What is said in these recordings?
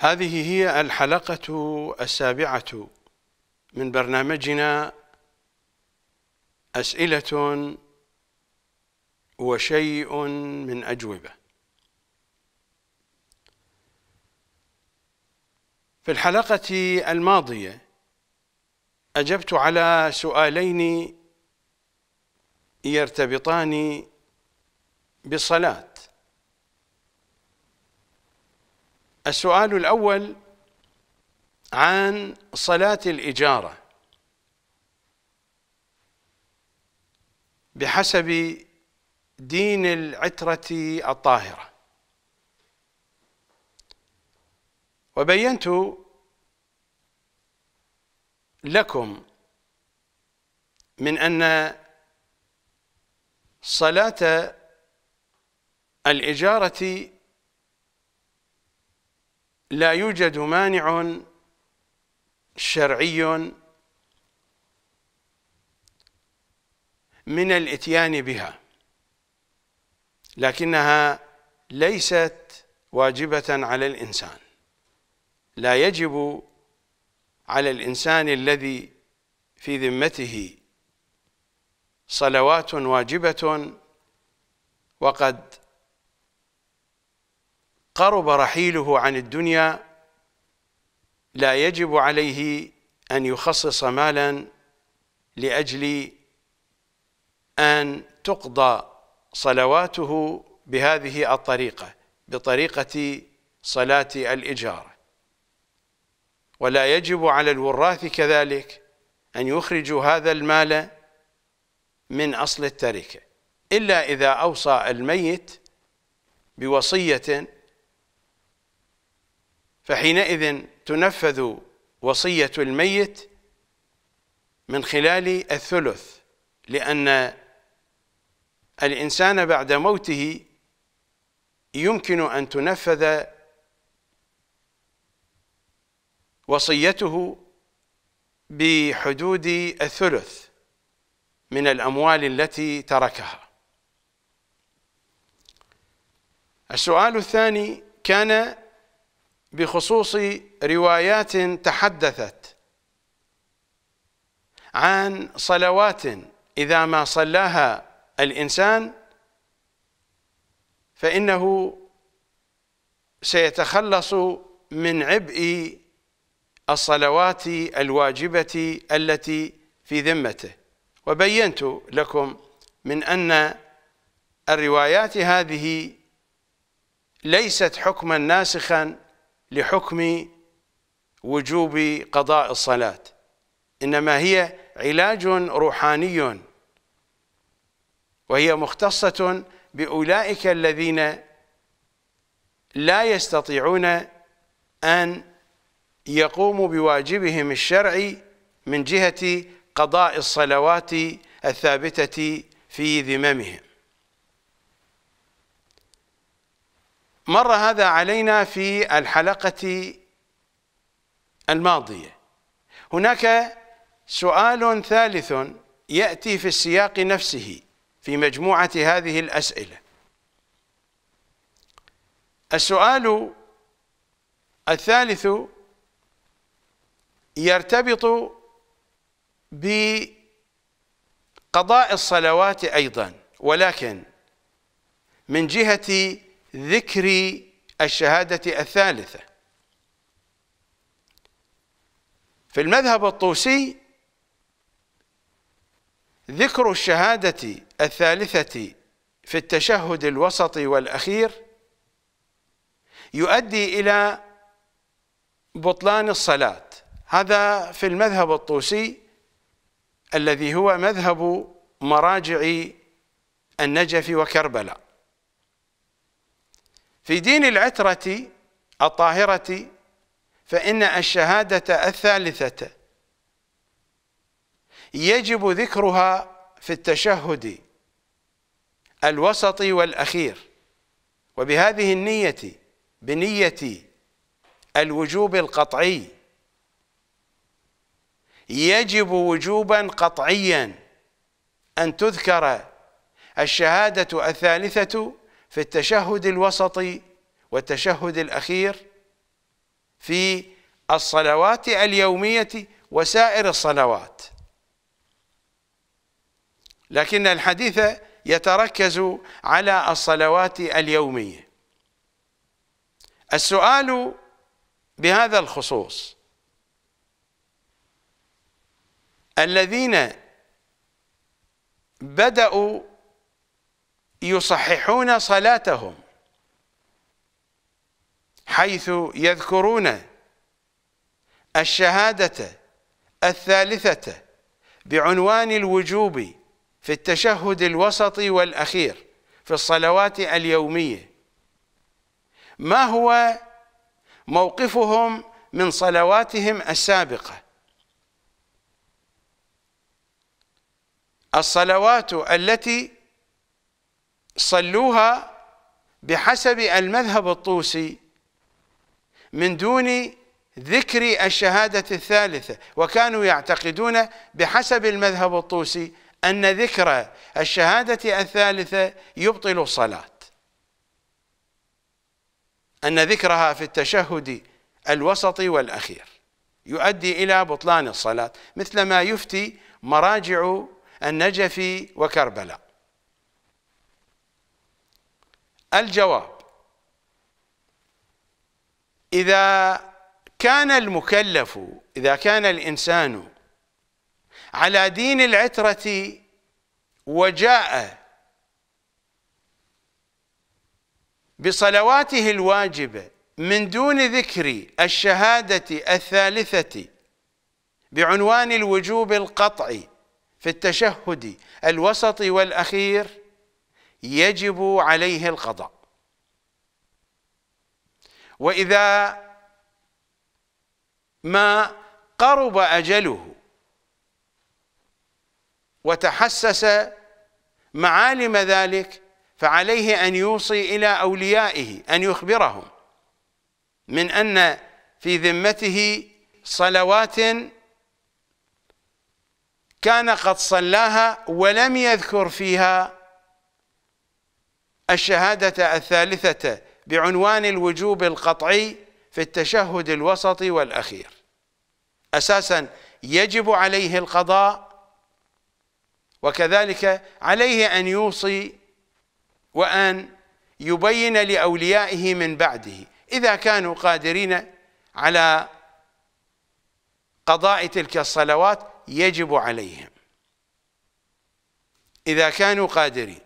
هذه هي الحلقة السابعة من برنامجنا أسئلة وشيء من أجوبة في الحلقة الماضية أجبت على سؤالين يرتبطان بالصلاة السؤال الأول عن صلاة الإجارة بحسب دين العترة الطاهرة وبينت لكم من أن صلاة الإجارة لا يوجد مانع شرعي من الاتيان بها لكنها ليست واجبة على الإنسان لا يجب على الإنسان الذي في ذمته صلوات واجبة وقد قرب رحيله عن الدنيا لا يجب عليه أن يخصص مالا لأجل أن تقضى صلواته بهذه الطريقة بطريقة صلاة الإجارة ولا يجب على الوراث كذلك أن يخرجوا هذا المال من أصل التركة إلا إذا أوصى الميت بوصية فحينئذ تنفذ وصية الميت من خلال الثلث لأن الإنسان بعد موته يمكن أن تنفذ وصيته بحدود الثلث من الأموال التي تركها السؤال الثاني كان بخصوص روايات تحدثت عن صلوات إذا ما صلاها الإنسان فإنه سيتخلص من عبء الصلوات الواجبة التي في ذمته وبينت لكم من أن الروايات هذه ليست حكما ناسخا لحكم وجوب قضاء الصلاة إنما هي علاج روحاني وهي مختصة بأولئك الذين لا يستطيعون أن يقوموا بواجبهم الشرعي من جهة قضاء الصلوات الثابتة في ذممهم مر هذا علينا في الحلقة الماضية هناك سؤال ثالث يأتي في السياق نفسه في مجموعة هذه الأسئلة السؤال الثالث يرتبط بقضاء الصلوات أيضا ولكن من جهة ذكر الشهادة الثالثة في المذهب الطوسي ذكر الشهادة الثالثة في التشهد الوسطي والأخير يؤدي إلى بطلان الصلاة هذا في المذهب الطوسي الذي هو مذهب مراجع النجف وكربلاء في دين العترة الطاهرة فإن الشهادة الثالثة يجب ذكرها في التشهد الوسط والأخير وبهذه النية بنية الوجوب القطعي يجب وجوبا قطعيا أن تذكر الشهادة الثالثة في التشهد الوسطي والتشهد الأخير في الصلوات اليومية وسائر الصلوات لكن الحديث يتركز على الصلوات اليومية السؤال بهذا الخصوص الذين بدأوا يصححون صلاتهم حيث يذكرون الشهادة الثالثة بعنوان الوجوب في التشهد الوسط والأخير في الصلوات اليومية ما هو موقفهم من صلواتهم السابقة الصلوات التي صلوها بحسب المذهب الطوسي من دون ذكر الشهادة الثالثة وكانوا يعتقدون بحسب المذهب الطوسي أن ذكر الشهادة الثالثة يبطل الصلاة أن ذكرها في التشهد الوسطي والأخير يؤدي إلى بطلان الصلاة مثل ما يفتي مراجع النجف وكربلاء الجواب إذا كان المكلف إذا كان الإنسان على دين العترة وجاء بصلواته الواجبة من دون ذكر الشهادة الثالثة بعنوان الوجوب القطعي في التشهد الوسط والأخير يجب عليه القضاء واذا ما قرب اجله وتحسس معالم ذلك فعليه ان يوصي الى اوليائه ان يخبرهم من ان في ذمته صلوات كان قد صلاها ولم يذكر فيها الشهادة الثالثة بعنوان الوجوب القطعي في التشهد الوسط والأخير أساسا يجب عليه القضاء وكذلك عليه أن يوصي وأن يبين لأوليائه من بعده إذا كانوا قادرين على قضاء تلك الصلوات يجب عليهم إذا كانوا قادرين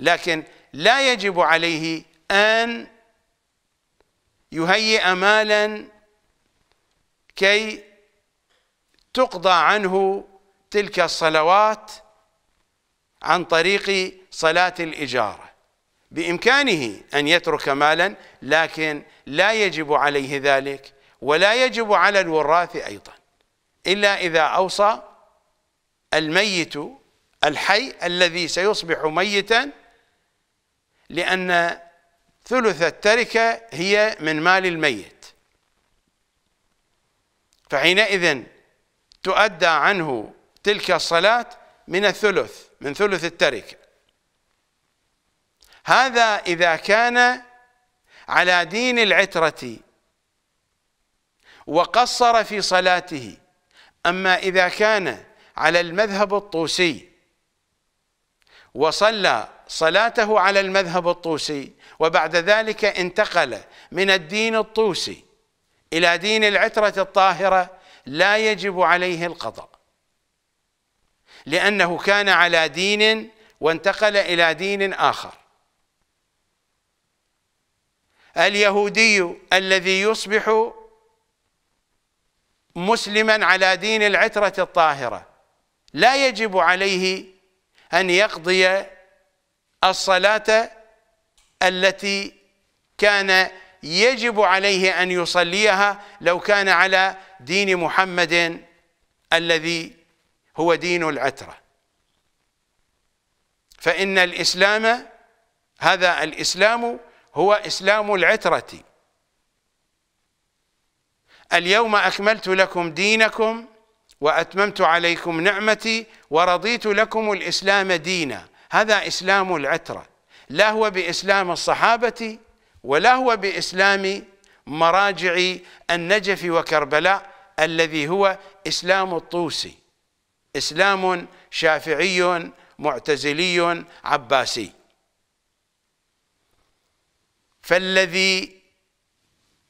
لكن لا يجب عليه أن يهيئ مالا كي تقضى عنه تلك الصلوات عن طريق صلاة الإجارة بإمكانه أن يترك مالا لكن لا يجب عليه ذلك ولا يجب على الوراث أيضا إلا إذا أوصى الميت الحي الذي سيصبح ميتا لأن ثلث التركة هي من مال الميت فحينئذ تؤدى عنه تلك الصلاة من الثلث من ثلث التركة هذا إذا كان على دين العترة وقصر في صلاته أما إذا كان على المذهب الطوسي وصلى صلاته على المذهب الطوسي وبعد ذلك انتقل من الدين الطوسي إلى دين العترة الطاهرة لا يجب عليه القضاء لأنه كان على دين وانتقل إلى دين آخر اليهودي الذي يصبح مسلما على دين العترة الطاهرة لا يجب عليه أن يقضي الصلاة التي كان يجب عليه أن يصليها لو كان على دين محمد الذي هو دين العترة فإن الإسلام هذا الإسلام هو إسلام العترة اليوم أكملت لكم دينكم وأتممت عليكم نعمتي ورضيت لكم الإسلام دينا هذا إسلام العترة لا هو بإسلام الصحابة ولا هو بإسلام مراجع النجف وكربلاء الذي هو إسلام الطوسي إسلام شافعي معتزلي عباسي فالذي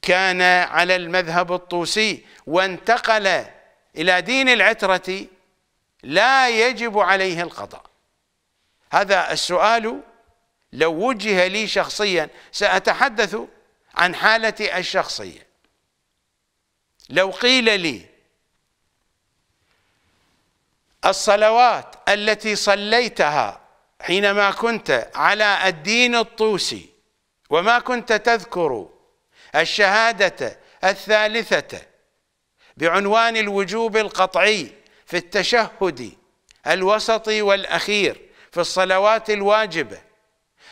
كان على المذهب الطوسي وانتقل إلى دين العترة لا يجب عليه القضاء هذا السؤال لو وجه لي شخصيا سأتحدث عن حالتي الشخصية لو قيل لي الصلوات التي صليتها حينما كنت على الدين الطوسي وما كنت تذكر الشهادة الثالثة بعنوان الوجوب القطعي في التشهد الوسطي والأخير في الصلوات الواجبه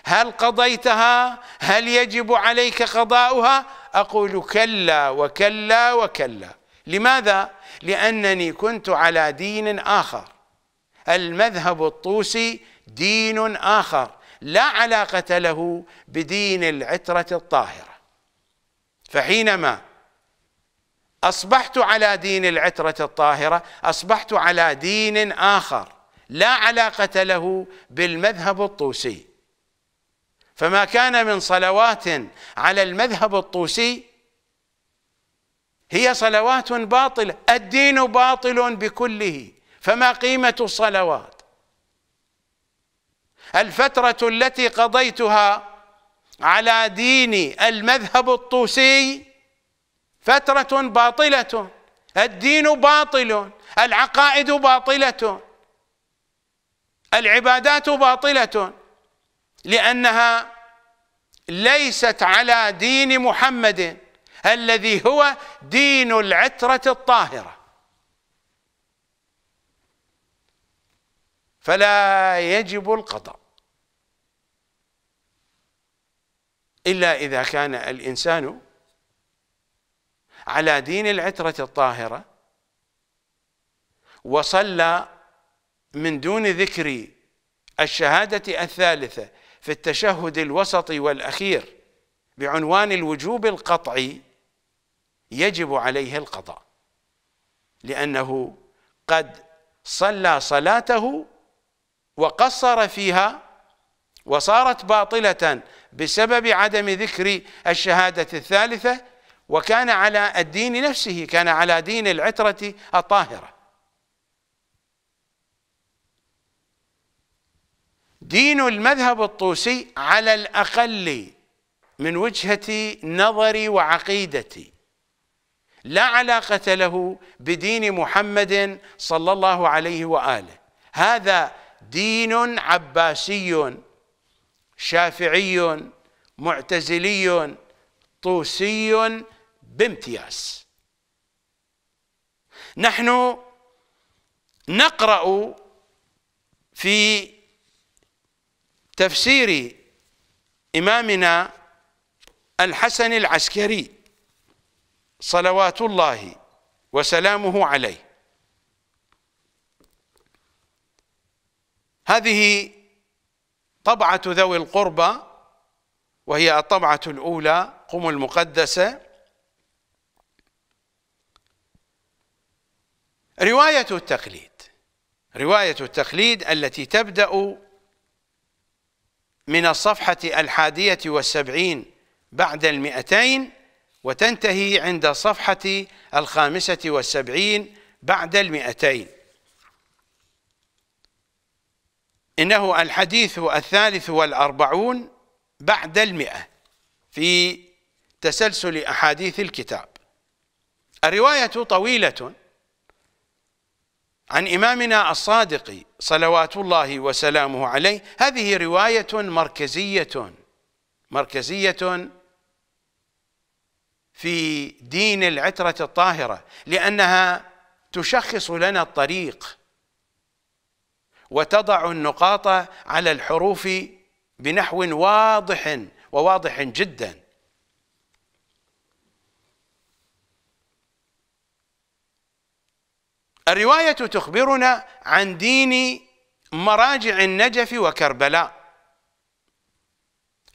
هل قضيتها هل يجب عليك قضاؤها اقول كلا وكلا وكلا لماذا لانني كنت على دين اخر المذهب الطوسي دين اخر لا علاقه له بدين العتره الطاهره فحينما اصبحت على دين العتره الطاهره اصبحت على دين اخر لا علاقة له بالمذهب الطوسي فما كان من صلوات على المذهب الطوسي هي صلوات باطلة الدين باطل بكله فما قيمة الصلوات الفترة التي قضيتها على دين المذهب الطوسي فترة باطلة الدين باطل العقائد باطلة العبادات باطلة لأنها ليست على دين محمد الذي هو دين العترة الطاهرة فلا يجب القضاء إلا إذا كان الإنسان على دين العترة الطاهرة وصلى من دون ذكر الشهادة الثالثة في التشهد الوسطي والأخير بعنوان الوجوب القطعي يجب عليه القضاء لأنه قد صلى صلاته وقصر فيها وصارت باطلة بسبب عدم ذكر الشهادة الثالثة وكان على الدين نفسه كان على دين العترة الطاهرة دين المذهب الطوسي على الأقل من وجهة نظري وعقيدتي لا علاقة له بدين محمد صلى الله عليه وآله هذا دين عباسي شافعي معتزلي طوسي بامتياز نحن نقرأ في تفسير إمامنا الحسن العسكري صلوات الله وسلامه عليه هذه طبعة ذوي القربى وهي الطبعة الأولى قم المقدسة رواية التقليد رواية التقليد التي تبدأ من الصفحة الحادية والسبعين بعد المئتين وتنتهي عند الصفحة الخامسة والسبعين بعد المئتين إنه الحديث الثالث والأربعون بعد المئة في تسلسل أحاديث الكتاب الرواية طويلة عن إمامنا الصادق صلوات الله وسلامه عليه هذه رواية مركزية مركزية في دين العترة الطاهرة لأنها تشخص لنا الطريق وتضع النقاط على الحروف بنحو واضح وواضح جدا الرواية تخبرنا عن دين مراجع النجف وكربلاء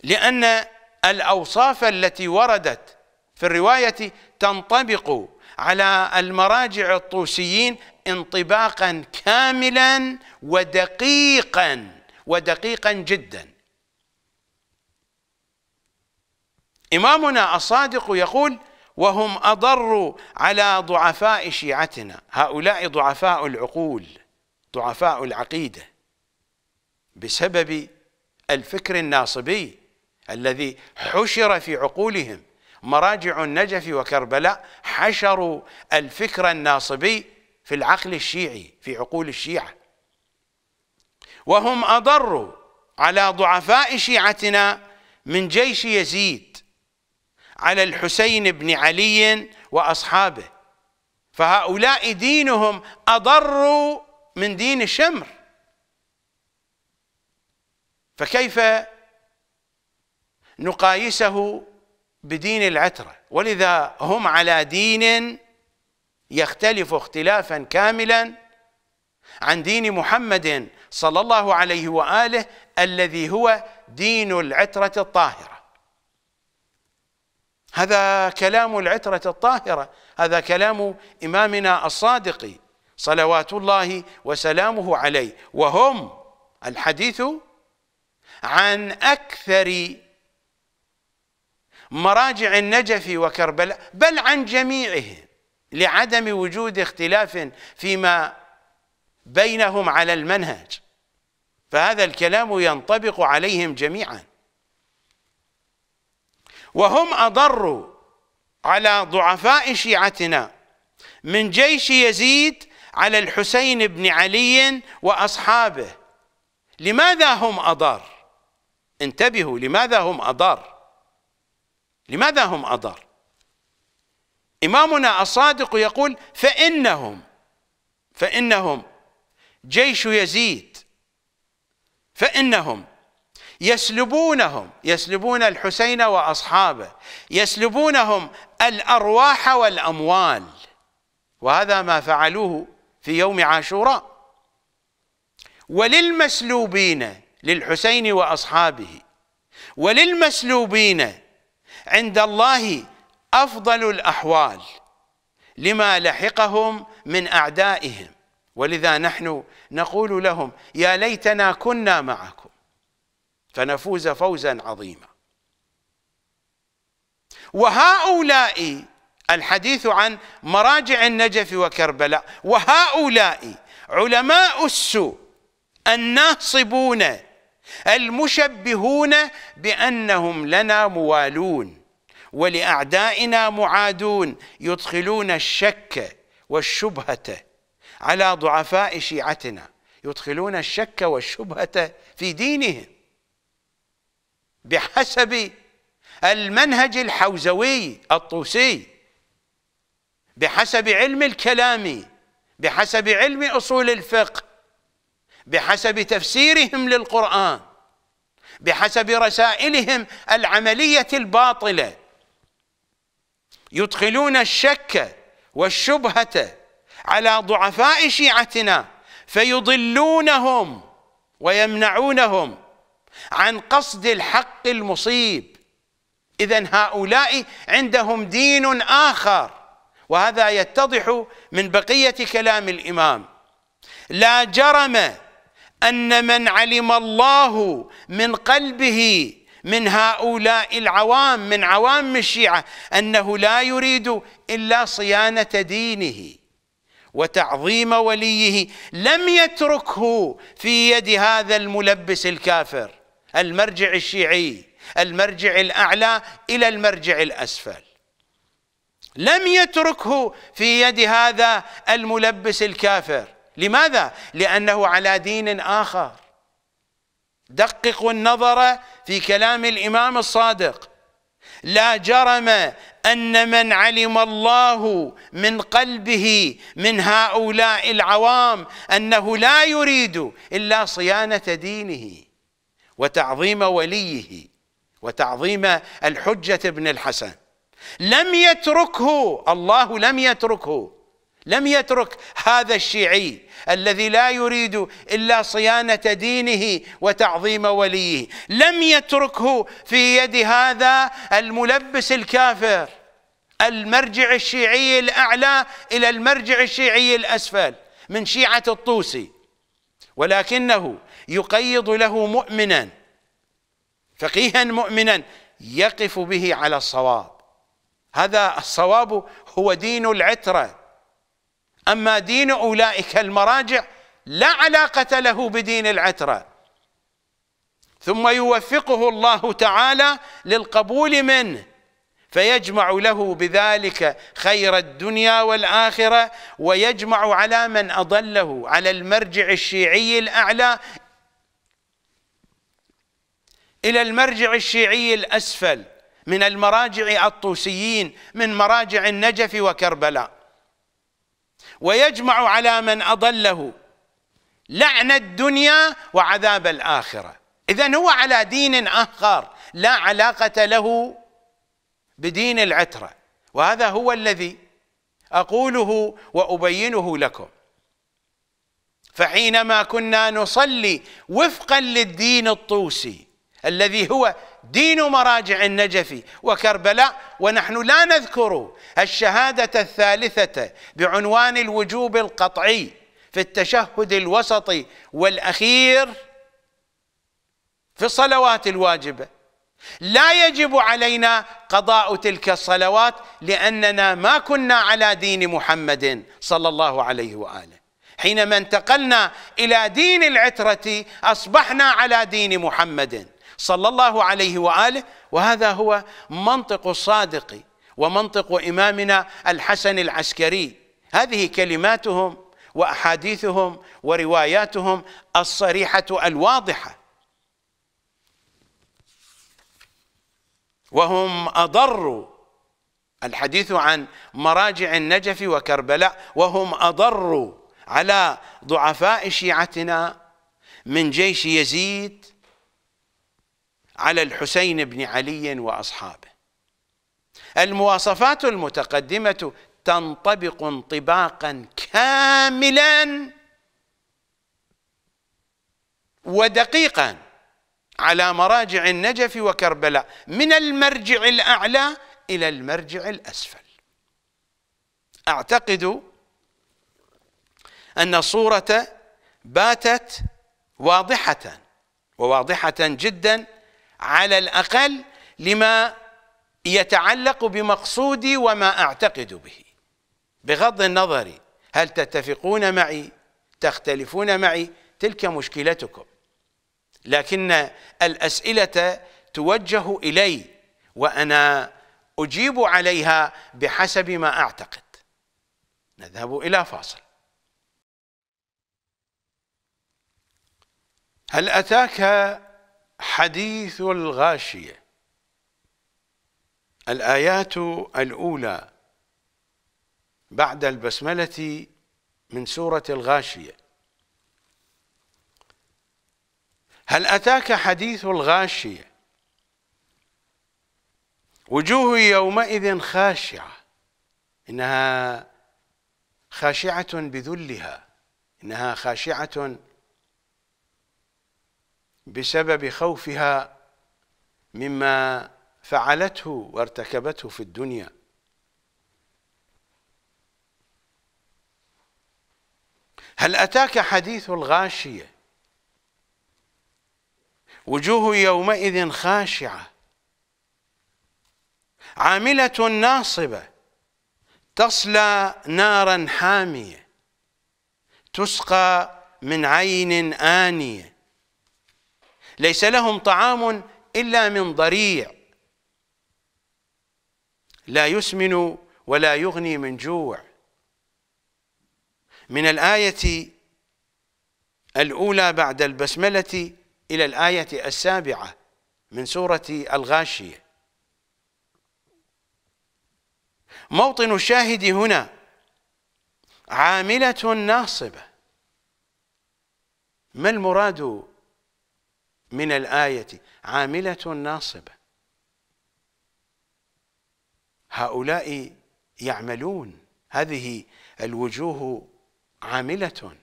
لأن الأوصاف التي وردت في الرواية تنطبق على المراجع الطوسيين انطباقا كاملا ودقيقا ودقيقا جدا إمامنا الصادق يقول وهم أضروا على ضعفاء شيعتنا هؤلاء ضعفاء العقول ضعفاء العقيدة بسبب الفكر الناصبي الذي حشر في عقولهم مراجع النجف وكربلاء حشروا الفكر الناصبي في العقل الشيعي في عقول الشيعة وهم أضروا على ضعفاء شيعتنا من جيش يزيد على الحسين بن علي واصحابه فهؤلاء دينهم اضر من دين الشمر فكيف نقايسه بدين العتره ولذا هم على دين يختلف اختلافا كاملا عن دين محمد صلى الله عليه واله الذي هو دين العتره الطاهره هذا كلام العترة الطاهرة هذا كلام إمامنا الصادق صلوات الله وسلامه عليه وهم الحديث عن أكثر مراجع النجف وكربلاء بل عن جميعهم لعدم وجود اختلاف فيما بينهم على المنهج فهذا الكلام ينطبق عليهم جميعا وهم أضروا على ضعفاء شيعتنا من جيش يزيد على الحسين بن علي وأصحابه لماذا هم أضر انتبهوا لماذا هم أضر لماذا هم أضر إمامنا الصادق يقول فإنهم فإنهم جيش يزيد فإنهم يسلبونهم يسلبون الحسين واصحابه يسلبونهم الارواح والاموال وهذا ما فعلوه في يوم عاشوراء وللمسلوبين للحسين واصحابه وللمسلوبين عند الله افضل الاحوال لما لحقهم من اعدائهم ولذا نحن نقول لهم يا ليتنا كنا معكم فنفوز فوزا عظيما وهؤلاء الحديث عن مراجع النجف وكربلاء وهؤلاء علماء السوء الناصبون المشبهون بأنهم لنا موالون ولأعدائنا معادون يدخلون الشك والشبهة على ضعفاء شيعتنا يدخلون الشك والشبهة في دينهم بحسب المنهج الحوزوي الطوسي بحسب علم الكلام بحسب علم أصول الفقه بحسب تفسيرهم للقرآن بحسب رسائلهم العملية الباطلة يدخلون الشك والشبهة على ضعفاء شيعتنا فيضلونهم ويمنعونهم عن قصد الحق المصيب اذا هؤلاء عندهم دين اخر وهذا يتضح من بقيه كلام الامام لا جرم ان من علم الله من قلبه من هؤلاء العوام من عوام الشيعه انه لا يريد الا صيانه دينه وتعظيم وليه لم يتركه في يد هذا الملبس الكافر المرجع الشيعي المرجع الأعلى إلى المرجع الأسفل لم يتركه في يد هذا الملبس الكافر لماذا؟ لأنه على دين آخر دققوا النظر في كلام الإمام الصادق لا جرم أن من علم الله من قلبه من هؤلاء العوام أنه لا يريد إلا صيانة دينه وتعظيم وليه وتعظيم الحجة ابن الحسن لم يتركه الله لم يتركه لم يترك هذا الشيعي الذي لا يريد إلا صيانة دينه وتعظيم وليه لم يتركه في يد هذا الملبس الكافر المرجع الشيعي الأعلى إلى المرجع الشيعي الأسفل من شيعة الطوسي ولكنه يقيض له مؤمنا فقيها مؤمنا يقف به على الصواب هذا الصواب هو دين العترة أما دين أولئك المراجع لا علاقة له بدين العترة ثم يوفقه الله تعالى للقبول منه فيجمع له بذلك خير الدنيا والآخرة ويجمع على من أضله على المرجع الشيعي الأعلى إلى المرجع الشيعي الأسفل من المراجع الطوسيين من مراجع النجف وكربلاء ويجمع على من أضله لعن الدنيا وعذاب الآخرة إذا هو على دين آخر لا علاقة له بدين العترة وهذا هو الذي أقوله وأبينه لكم فحينما كنا نصلي وفقا للدين الطوسي الذي هو دين مراجع النجف وكربلاء ونحن لا نذكر الشهادة الثالثة بعنوان الوجوب القطعي في التشهد الوسطي والأخير في الصلوات الواجبة لا يجب علينا قضاء تلك الصلوات لأننا ما كنا على دين محمد صلى الله عليه وآله حينما انتقلنا إلى دين العترة أصبحنا على دين محمد صلى الله عليه واله وهذا هو منطق الصادق ومنطق امامنا الحسن العسكري هذه كلماتهم واحاديثهم ورواياتهم الصريحه الواضحه وهم اضروا الحديث عن مراجع النجف وكربلاء وهم اضروا على ضعفاء شيعتنا من جيش يزيد على الحسين بن علي واصحابه المواصفات المتقدمه تنطبق انطباقا كاملا ودقيقا على مراجع النجف وكربلاء من المرجع الاعلى الى المرجع الاسفل اعتقد ان الصوره باتت واضحه وواضحه جدا على الأقل لما يتعلق بمقصودي وما أعتقد به بغض النظر هل تتفقون معي تختلفون معي تلك مشكلتكم لكن الأسئلة توجه إلي وأنا أجيب عليها بحسب ما أعتقد نذهب إلى فاصل هل أتاك حديث الغاشية الآيات الأولى بعد البسملة من سورة الغاشية هل أتاك حديث الغاشية وجوه يومئذ خاشعة إنها خاشعة بذلها إنها خاشعة بسبب خوفها مما فعلته وارتكبته في الدنيا هل أتاك حديث الغاشية وجوه يومئذ خاشعة عاملة ناصبة تصلى نارا حامية تسقى من عين آنية ليس لهم طعام إلا من ضريع لا يسمن ولا يغني من جوع من الآية الأولى بعد البسملة إلى الآية السابعة من سورة الغاشية موطن الشاهد هنا عاملة ناصبة ما المراد من الآية عاملة ناصبة هؤلاء يعملون هذه الوجوه عاملة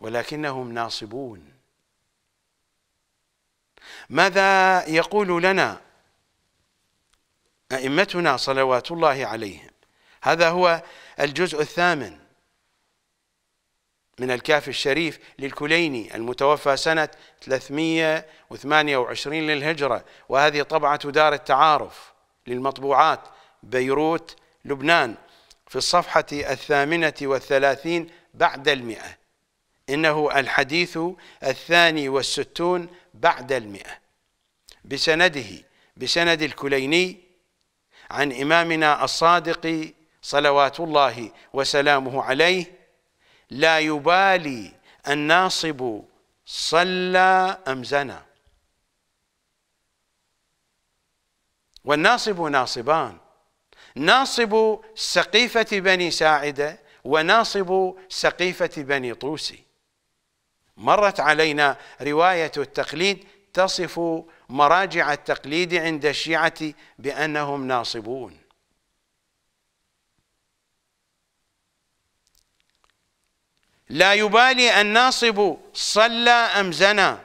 ولكنهم ناصبون ماذا يقول لنا أئمتنا صلوات الله عليهم هذا هو الجزء الثامن من الكافي الشريف للكليني المتوفى سنة 328 للهجرة وهذه طبعة دار التعارف للمطبوعات بيروت لبنان في الصفحة الثامنة والثلاثين بعد المئة إنه الحديث الثاني والستون بعد المئة بسنده بسند الكليني عن إمامنا الصادق صلوات الله وسلامه عليه لا يبالي الناصب صلى أم زنى والناصب ناصبان ناصب سقيفة بني ساعدة وناصب سقيفة بني طوسي مرت علينا رواية التقليد تصف مراجع التقليد عند الشيعة بأنهم ناصبون لا يبالي الناصب صلى أم زنى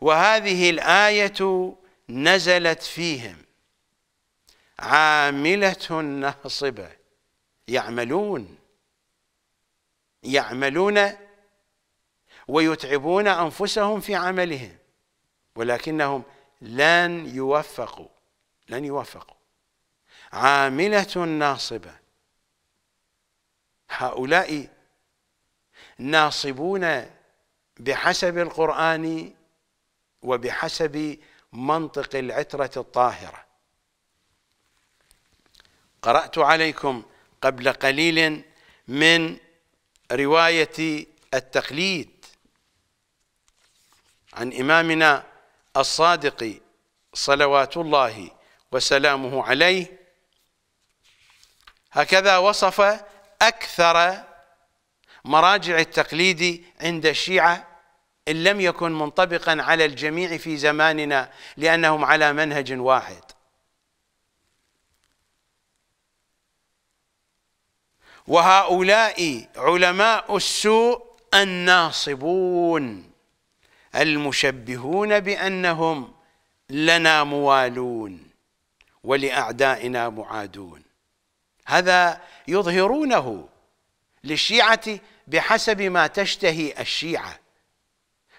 وهذه الآية نزلت فيهم عاملة ناصبة يعملون يعملون ويتعبون أنفسهم في عملهم ولكنهم لن يوفقوا لن يوفقوا عاملة ناصبة هؤلاء ناصبون بحسب القرآن وبحسب منطق العترة الطاهرة قرأت عليكم قبل قليل من رواية التقليد عن إمامنا الصادق صلوات الله وسلامه عليه هكذا وصف أكثر مراجع التقليد عند الشيعة إن لم يكن منطبقا على الجميع في زماننا لأنهم على منهج واحد وهؤلاء علماء السوء الناصبون المشبهون بأنهم لنا موالون ولأعدائنا معادون هذا يظهرونه للشيعة بحسب ما تشتهي الشيعة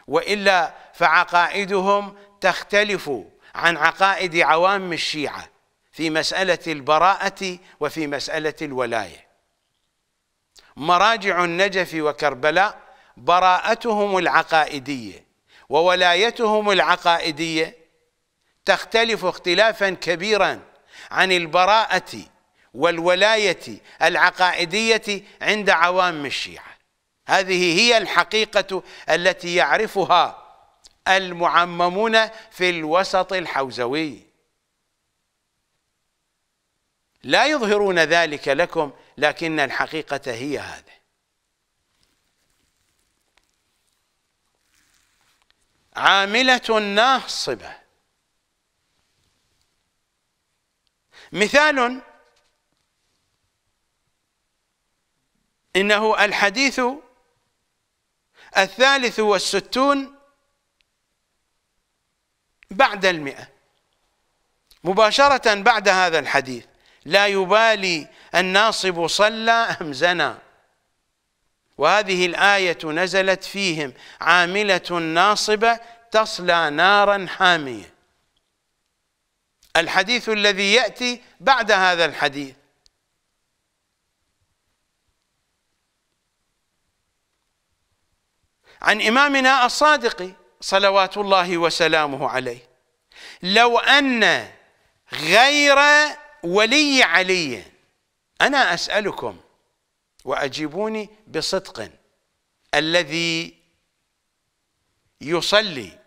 وإلا فعقائدهم تختلف عن عقائد عوام الشيعة في مسألة البراءة وفي مسألة الولاية مراجع النجف وكربلاء براءتهم العقائدية وولايتهم العقائدية تختلف اختلافا كبيرا عن البراءة والولاية العقائدية عند عوام الشيعة هذه هي الحقيقة التي يعرفها المعممون في الوسط الحوزوي لا يظهرون ذلك لكم لكن الحقيقة هي هذه عاملة ناصبة مثال إنه الحديث الثالث والستون بعد المئة مباشرة بعد هذا الحديث لا يبالي الناصب صلى أم زنى وهذه الآية نزلت فيهم عاملة ناصبة تصلى نارا حامية الحديث الذي يأتي بعد هذا الحديث عن إمامنا الصادق صلوات الله وسلامه عليه لو أن غير ولي علي أنا أسألكم وأجيبوني بصدق الذي يصلي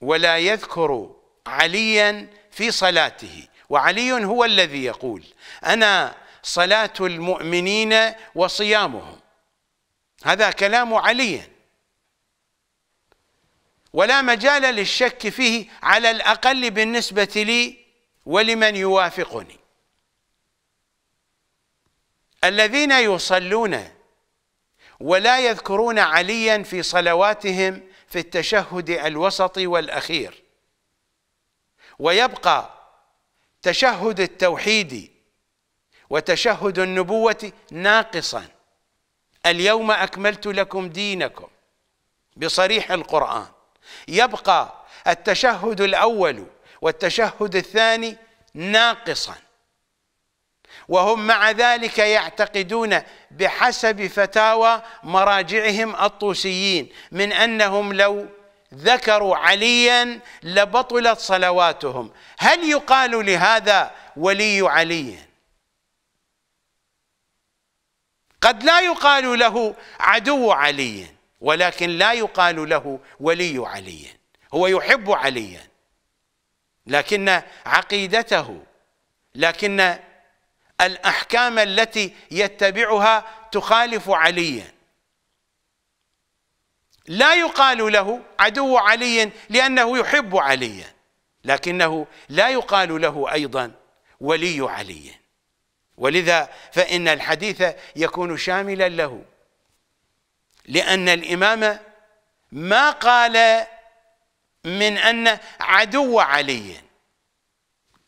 ولا يذكر عليا في صلاته وعلي هو الذي يقول أنا صلاة المؤمنين وصيامهم هذا كلام علي ولا مجال للشك فيه على الأقل بالنسبة لي ولمن يوافقني الذين يصلون ولا يذكرون عليا في صلواتهم في التشهد الوسط والأخير ويبقى تشهد التوحيد وتشهد النبوة ناقصا اليوم أكملت لكم دينكم بصريح القرآن يبقى التشهد الاول والتشهد الثاني ناقصا وهم مع ذلك يعتقدون بحسب فتاوى مراجعهم الطوسيين من انهم لو ذكروا عليا لبطلت صلواتهم هل يقال لهذا ولي علي قد لا يقال له عدو علي ولكن لا يقال له ولي علي هو يحب عليا لكن عقيدته لكن الأحكام التي يتبعها تخالف عليا لا يقال له عدو علي لأنه يحب عليا لكنه لا يقال له أيضا ولي علي ولذا فإن الحديث يكون شاملا له لأن الإمام ما قال من أن عدو علي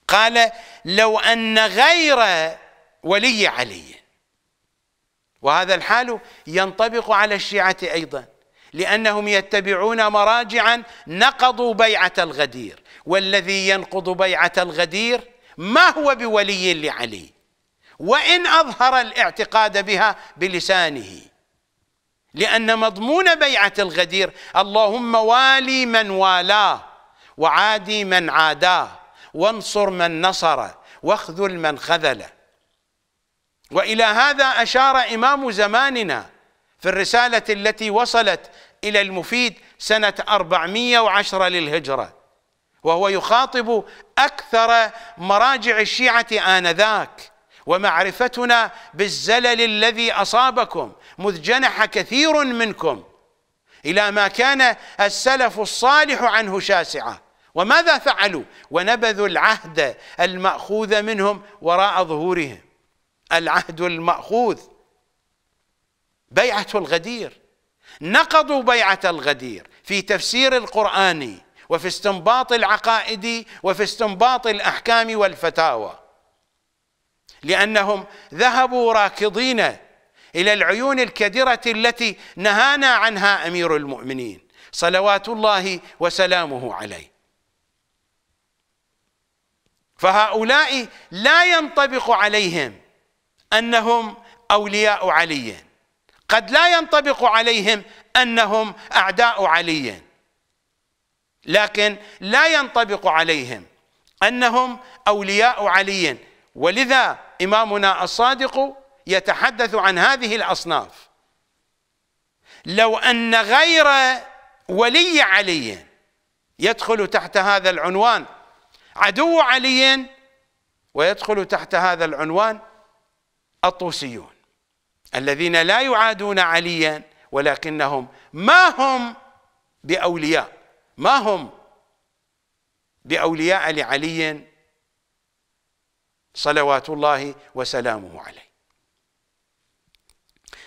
قال لو أن غير ولي علي وهذا الحال ينطبق على الشيعة أيضا لأنهم يتبعون مراجعا نقضوا بيعة الغدير والذي ينقض بيعة الغدير ما هو بولي لعلي وإن أظهر الاعتقاد بها بلسانه لأن مضمون بيعة الغدير اللهم والي من والاه وعادي من عاداه وانصر من نصره واخذل من خذله وإلى هذا أشار إمام زماننا في الرسالة التي وصلت إلى المفيد سنة 410 للهجرة وهو يخاطب أكثر مراجع الشيعة آنذاك ومعرفتنا بالزلل الذي اصابكم مذ جنح كثير منكم الى ما كان السلف الصالح عنه شاسعه وماذا فعلوا ونبذوا العهد الماخوذ منهم وراء ظهورهم العهد الماخوذ بيعه الغدير نقضوا بيعه الغدير في تفسير القران وفي استنباط العقائد وفي استنباط الاحكام والفتاوى لأنهم ذهبوا راكضين إلى العيون الكدرة التي نهانا عنها أمير المؤمنين صلوات الله وسلامه عليه فهؤلاء لا ينطبق عليهم أنهم أولياء علي قد لا ينطبق عليهم أنهم أعداء علي لكن لا ينطبق عليهم أنهم أولياء علي ولذا إمامنا الصادق يتحدث عن هذه الأصناف لو أن غير ولي علي يدخل تحت هذا العنوان عدو علي ويدخل تحت هذا العنوان الطوسيون الذين لا يعادون عليا ولكنهم ما هم بأولياء ما هم بأولياء لعلي صلوات الله وسلامه عليه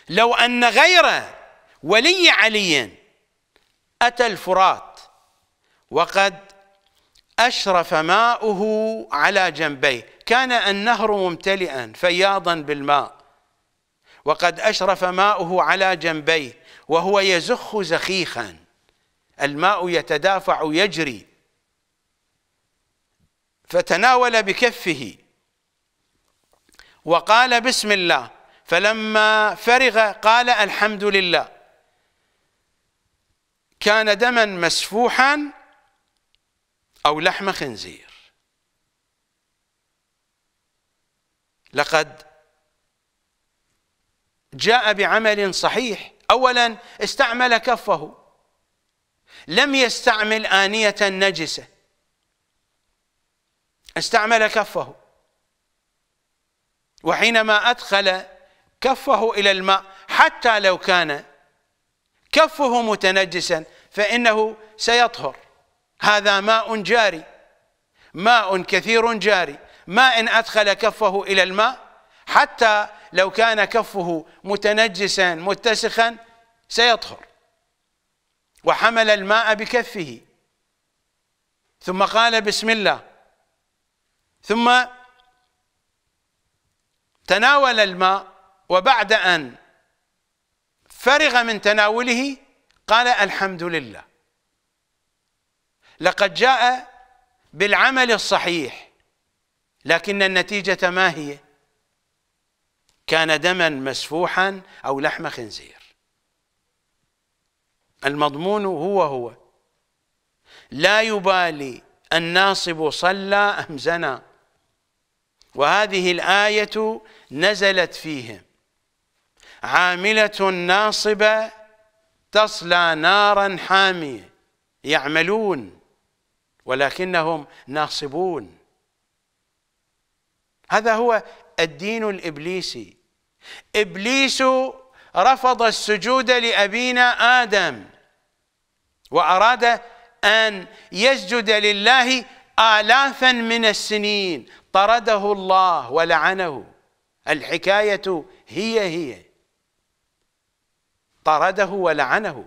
لو أن غير ولي علي أتى الفرات وقد أشرف ماؤه على جنبيه كان النهر ممتلئا فياضا بالماء وقد أشرف ماؤه على جنبيه وهو يزخ زخيخا الماء يتدافع يجري فتناول بكفه وقال بسم الله فلما فرغ قال الحمد لله كان دما مسفوحا أو لحم خنزير لقد جاء بعمل صحيح أولا استعمل كفه لم يستعمل آنية نجسة استعمل كفه وحينما أدخل كفه إلى الماء حتى لو كان كفه متنجسا فإنه سيطهر هذا ماء جاري ماء كثير جاري ماء أدخل كفه إلى الماء حتى لو كان كفه متنجسا متسخا سيطهر وحمل الماء بكفه ثم قال بسم الله ثم تناول الماء وبعد أن فرغ من تناوله قال الحمد لله لقد جاء بالعمل الصحيح لكن النتيجة ما هي كان دما مسفوحا أو لحم خنزير المضمون هو هو لا يبالي الناصب صلى أم زنى وهذه الآية نزلت فيهم عاملة ناصبة تصلى نارا حامية يعملون ولكنهم ناصبون هذا هو الدين الإبليسي إبليس رفض السجود لأبينا آدم وأراد أن يسجد لله آلافا من السنين طرده الله ولعنه الحكاية هي هي طرده ولعنه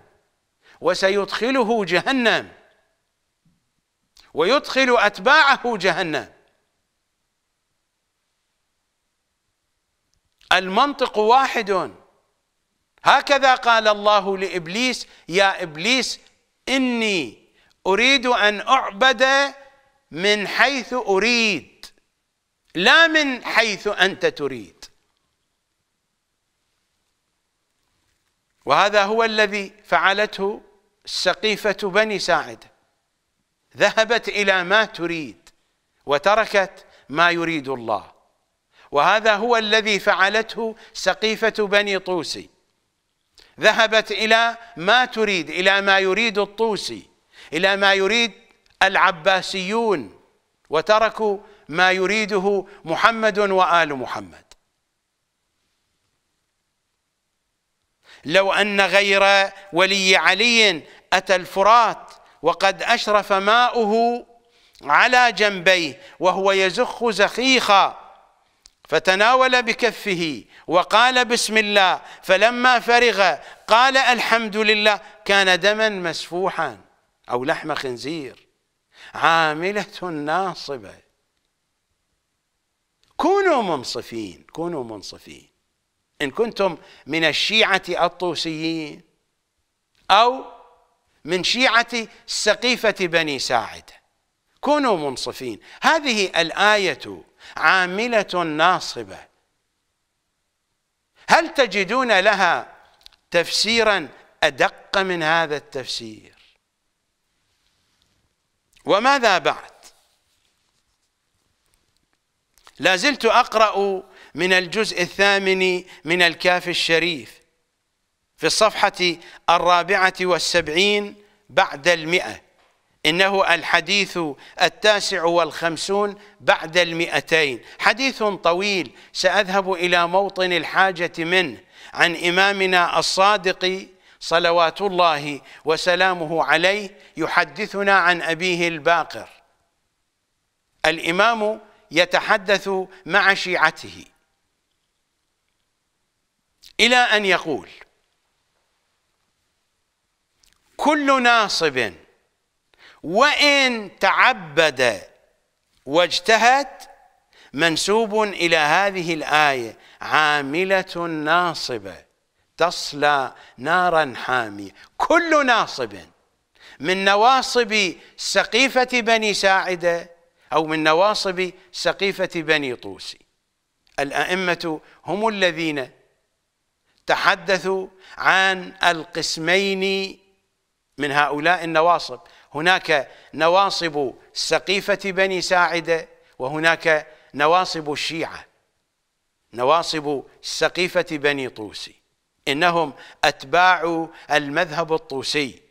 وسيدخله جهنم ويدخل أتباعه جهنم المنطق واحد هكذا قال الله لإبليس يا إبليس إني أريد أن أعبد من حيث أريد لا من حيث أنت تريد وهذا هو الذي فعلته سقيفة بني ساعد ذهبت إلى ما تريد وتركت ما يريد الله وهذا هو الذي فعلته سقيفة بني طوسي ذهبت إلى ما تريد إلى ما يريد الطوسي إلى ما يريد العباسيون وتركوا ما يريده محمد وآل محمد لو أن غير ولي علي أتى الفرات وقد أشرف ماؤه على جنبيه وهو يزخ زخيخا فتناول بكفه وقال بسم الله فلما فرغ قال الحمد لله كان دما مسفوحا أو لحم خنزير عاملة ناصبة كونوا منصفين كونوا منصفين إن كنتم من الشيعة الطوسيين أو من شيعة سقيفة بني ساعد كونوا منصفين هذه الآية عاملة ناصبة هل تجدون لها تفسيرا أدق من هذا التفسير وماذا بعد لا زلت أقرأ من الجزء الثامن من الكاف الشريف في الصفحة الرابعة والسبعين بعد المئة إنه الحديث التاسع والخمسون بعد المئتين حديث طويل سأذهب إلى موطن الحاجة منه عن إمامنا الصادق صلوات الله وسلامه عليه يحدثنا عن أبيه الباقر الإمام يتحدث مع شيعته إلى أن يقول كل ناصب وإن تعبد واجتهد منسوب إلى هذه الآية عاملة ناصبة تصلى نارا حامية كل ناصب من نواصب سقيفة بني ساعده أو من نواصب سقيفة بني طوس الأئمة هم الذين تحدثوا عن القسمين من هؤلاء النواصب هناك نواصب سقيفة بني ساعدة وهناك نواصب الشيعة نواصب سقيفة بني طوسي إنهم أتباع المذهب الطوسي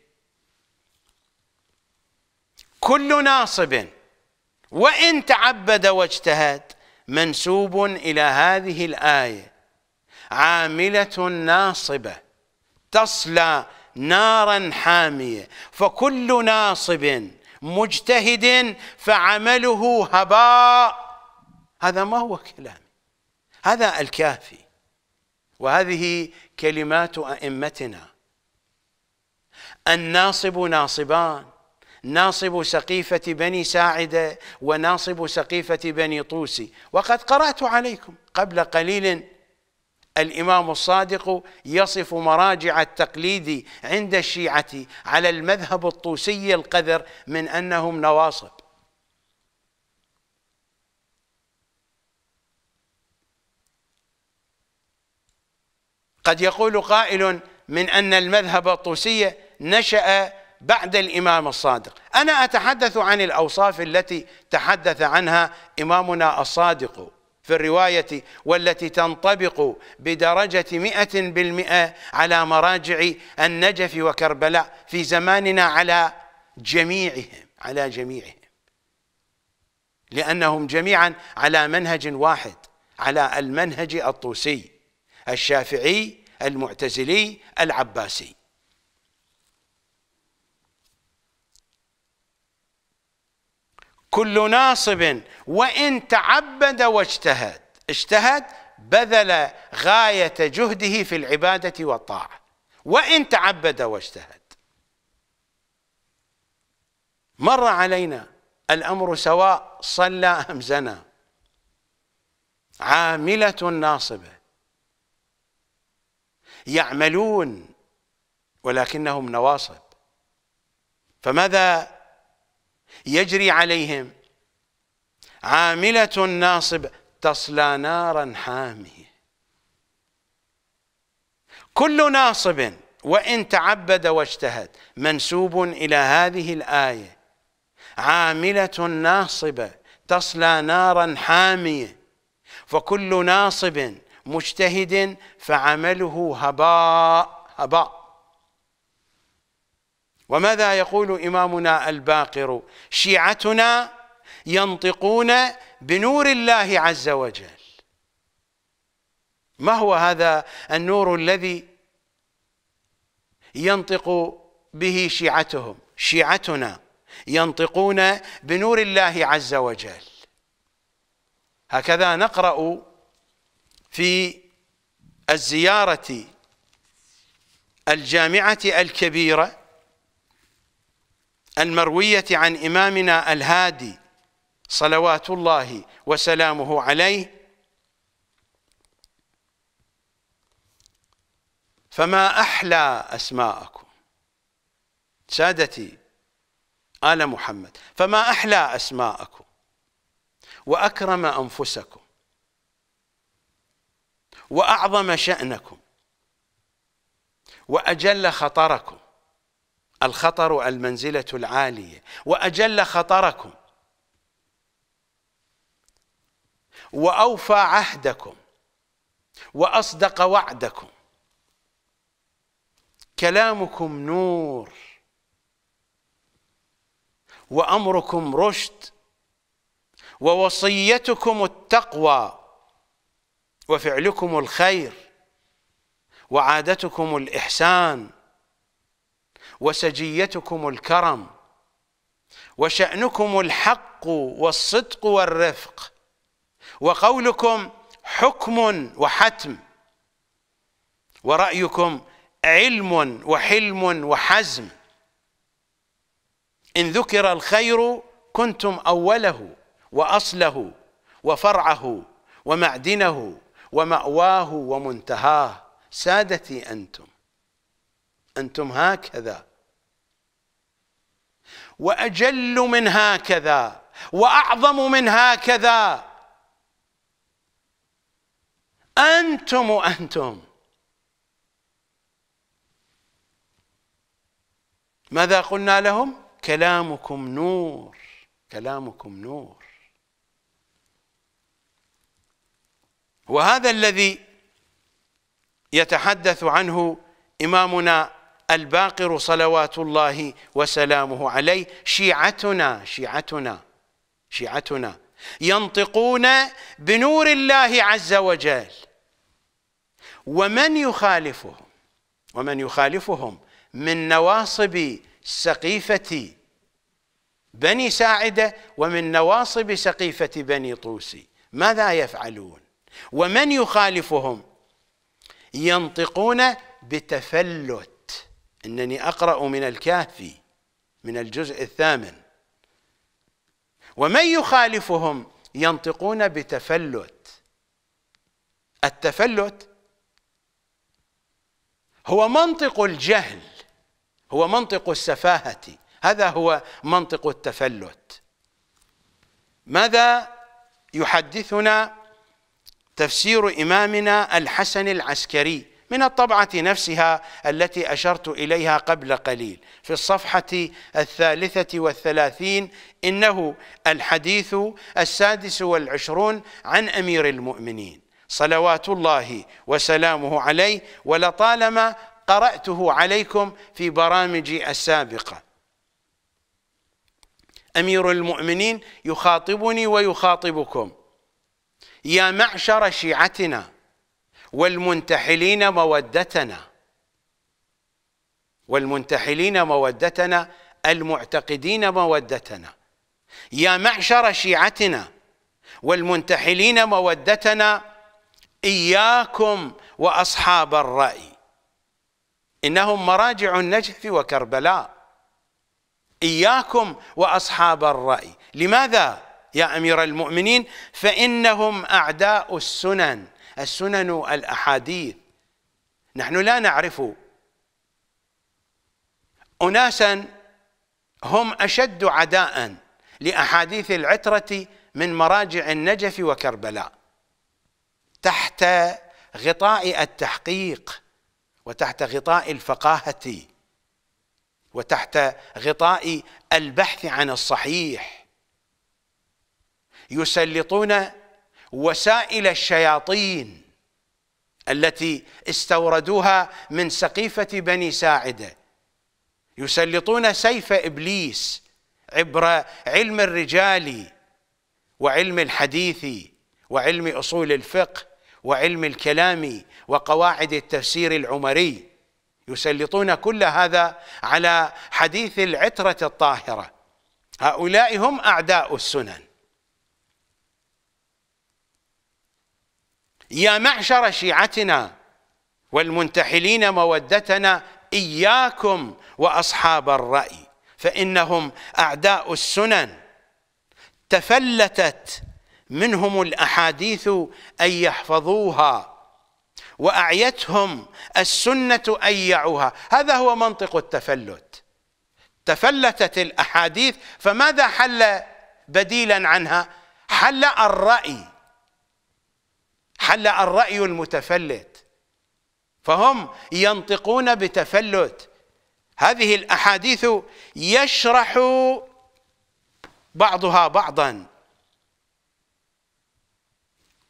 كل ناصب وإن تعبد واجتهد منسوب إلى هذه الآية عاملة ناصبة تصلى نارا حامية فكل ناصب مجتهد فعمله هباء هذا ما هو كلام هذا الكافي وهذه كلمات أئمتنا الناصب ناصبان ناصب سقيفة بني ساعدة وناصب سقيفة بني طوسي وقد قرأت عليكم قبل قليل الإمام الصادق يصف مراجع التقليد عند الشيعة على المذهب الطوسي القذر من أنهم نواصب قد يقول قائل من أن المذهب الطوسي نشأ بعد الإمام الصادق أنا أتحدث عن الأوصاف التي تحدث عنها إمامنا الصادق في الرواية والتي تنطبق بدرجة مئة بالمئة على مراجع النجف وكربلاء في زماننا على جميعهم على جميعهم لأنهم جميعا على منهج واحد على المنهج الطوسي الشافعي المعتزلي العباسي كل ناصب وإن تعبد واجتهد اجتهد بذل غاية جهده في العبادة والطاعة وإن تعبد واجتهد مر علينا الأمر سواء صلى أم زنى عاملة ناصبة يعملون ولكنهم نواصب فماذا يجري عليهم عاملة ناصب تصلى نارا حامية كل ناصب وإن تعبد واجتهد منسوب إلى هذه الآية عاملة ناصبة تصلى نارا حامية فكل ناصب مجتهد فعمله هباء هباء وماذا يقول إمامنا الباقر شيعتنا ينطقون بنور الله عز وجل ما هو هذا النور الذي ينطق به شيعتهم شيعتنا ينطقون بنور الله عز وجل هكذا نقرأ في الزيارة الجامعة الكبيرة المروية عن إمامنا الهادي صلوات الله وسلامه عليه فما أحلى أسماءكم سادتي آل محمد فما أحلى أسماءكم وأكرم أنفسكم وأعظم شأنكم وأجل خطركم الخطر المنزلة العالية وأجل خطركم وأوفى عهدكم وأصدق وعدكم كلامكم نور وأمركم رشد ووصيتكم التقوى وفعلكم الخير وعادتكم الإحسان وسجيتكم الكرم وشأنكم الحق والصدق والرفق وقولكم حكم وحتم ورأيكم علم وحلم وحزم إن ذكر الخير كنتم أوله وأصله وفرعه ومعدنه ومأواه ومنتهاه سادتي أنتم أنتم هكذا وأجل من هكذا وأعظم من هكذا أنتم وأنتم ماذا قلنا لهم كلامكم نور كلامكم نور وهذا الذي يتحدث عنه إمامنا الباقر صلوات الله وسلامه عليه شيعتنا شيعتنا شيعتنا ينطقون بنور الله عز وجل ومن يخالفهم ومن يخالفهم من نواصب سقيفة بني ساعدة ومن نواصب سقيفة بني طوسي ماذا يفعلون ومن يخالفهم ينطقون بتفلت أنني أقرأ من الكهف من الجزء الثامن ومن يخالفهم ينطقون بتفلت التفلت هو منطق الجهل هو منطق السفاهة هذا هو منطق التفلت ماذا يحدثنا تفسير إمامنا الحسن العسكري من الطبعة نفسها التي أشرت إليها قبل قليل في الصفحة الثالثة والثلاثين إنه الحديث السادس والعشرون عن أمير المؤمنين صلوات الله وسلامه عليه ولطالما قرأته عليكم في برامجي السابقة أمير المؤمنين يخاطبني ويخاطبكم يا معشر شيعتنا والمنتحلين مودتنا والمنتحلين مودتنا المعتقدين مودتنا يا معشر شيعتنا والمنتحلين مودتنا إياكم وأصحاب الرأي إنهم مراجع النجف وكربلاء إياكم وأصحاب الرأي لماذا يا أمير المؤمنين فإنهم أعداء السنن السنن الأحاديث نحن لا نعرف أناسا هم أشد عداء لأحاديث العترة من مراجع النجف وكربلاء تحت غطاء التحقيق وتحت غطاء الفقاهة وتحت غطاء البحث عن الصحيح يسلطون وسائل الشياطين التي استوردوها من سقيفة بني ساعدة يسلطون سيف إبليس عبر علم الرجال وعلم الحديث وعلم أصول الفقه وعلم الكلام وقواعد التفسير العمري يسلطون كل هذا على حديث العترة الطاهرة هؤلاء هم أعداء السنن يا معشر شيعتنا والمنتحلين مودتنا إياكم وأصحاب الرأي فإنهم أعداء السنن تفلتت منهم الأحاديث أن يحفظوها وأعيتهم السنة أن يعوها هذا هو منطق التفلت تفلتت الأحاديث فماذا حل بديلا عنها حل الرأي حل الرأي المتفلت فهم ينطقون بتفلت هذه الأحاديث يشرح بعضها بعضا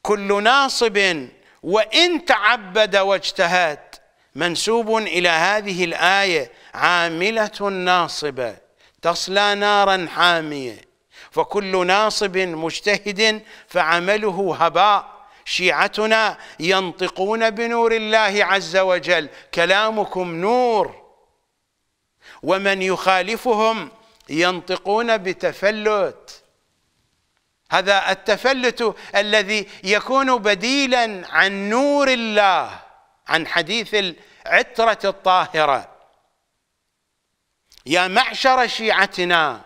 كل ناصب وإن تعبد واجتهد منسوب إلى هذه الآية عاملة ناصبة تصلى نارا حامية فكل ناصب مجتهد فعمله هباء شيعتنا ينطقون بنور الله عز وجل كلامكم نور ومن يخالفهم ينطقون بتفلت هذا التفلت الذي يكون بديلا عن نور الله عن حديث العترة الطاهرة يا معشر شيعتنا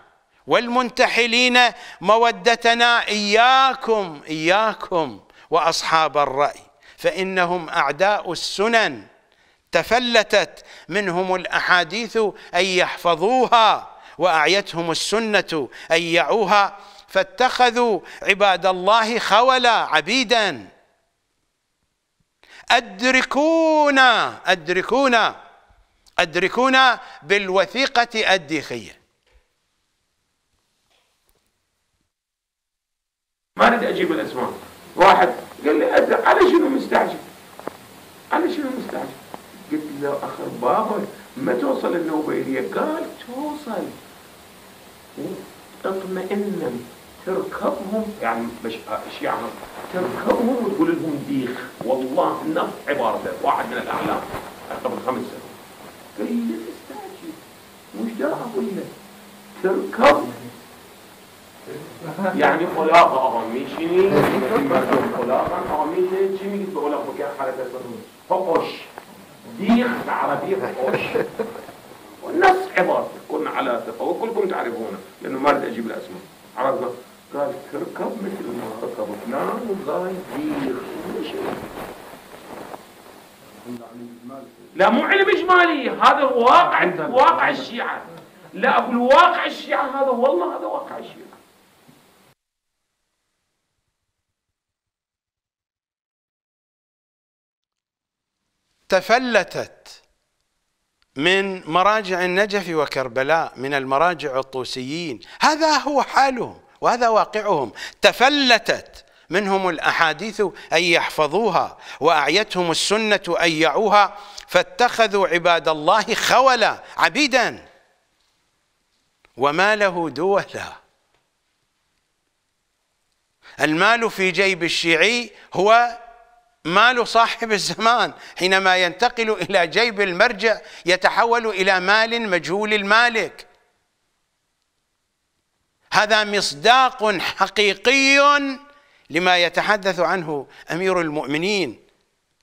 والمنتحلين مودتنا إياكم إياكم واصحاب الراي فانهم اعداء السنن تفلتت منهم الاحاديث ان يحفظوها واعيتهم السنه ان يعوها فاتخذوا عباد الله خولا عبيدا ادركونا ادركونا ادركونا بالوثيقه الديخيه ما اريد اجيب الاسماء واحد قال لي أنت على شنو مستعجل على شنو مستعجل قلت له أخر بابا ما توصل النوبة إلي قال توصل اطمئنا تركبهم يعني مش يعني تركبهم وتقول لهم ديخ والله نفس عبارته واحد من الأعلام قبل خمس سنوات قال لي مستعجل تستعجل وش أقول لك تركبهم یعنی خلاق آقا میشینی این مردم خلاقا آقا میشه چی میگید به اولاق بکر حرکت کنید عربی ديخ و حقش والناس عبارة كنا على ثقة وكلكم تعرفونه لأنه ما أريد أجيب الأسماء عرفنا قال تركب مثل ما ركب فلان والله ديخ لا مو علم إجمالي هذا واقع واقع الشيعة لا أقول واقع الشيعة هذا والله هذا واقع الشيعة تفلتت من مراجع النجف وكربلاء من المراجع الطوسيين هذا هو حالهم وهذا واقعهم تفلتت منهم الأحاديث أن يحفظوها وأعيتهم السنة أن يعوها فاتخذوا عباد الله خولا عبيدا وما له دولا المال في جيب الشيعي هو مال صاحب الزمان حينما ينتقل إلى جيب المرجع يتحول إلى مال مجهول المالك هذا مصداق حقيقي لما يتحدث عنه أمير المؤمنين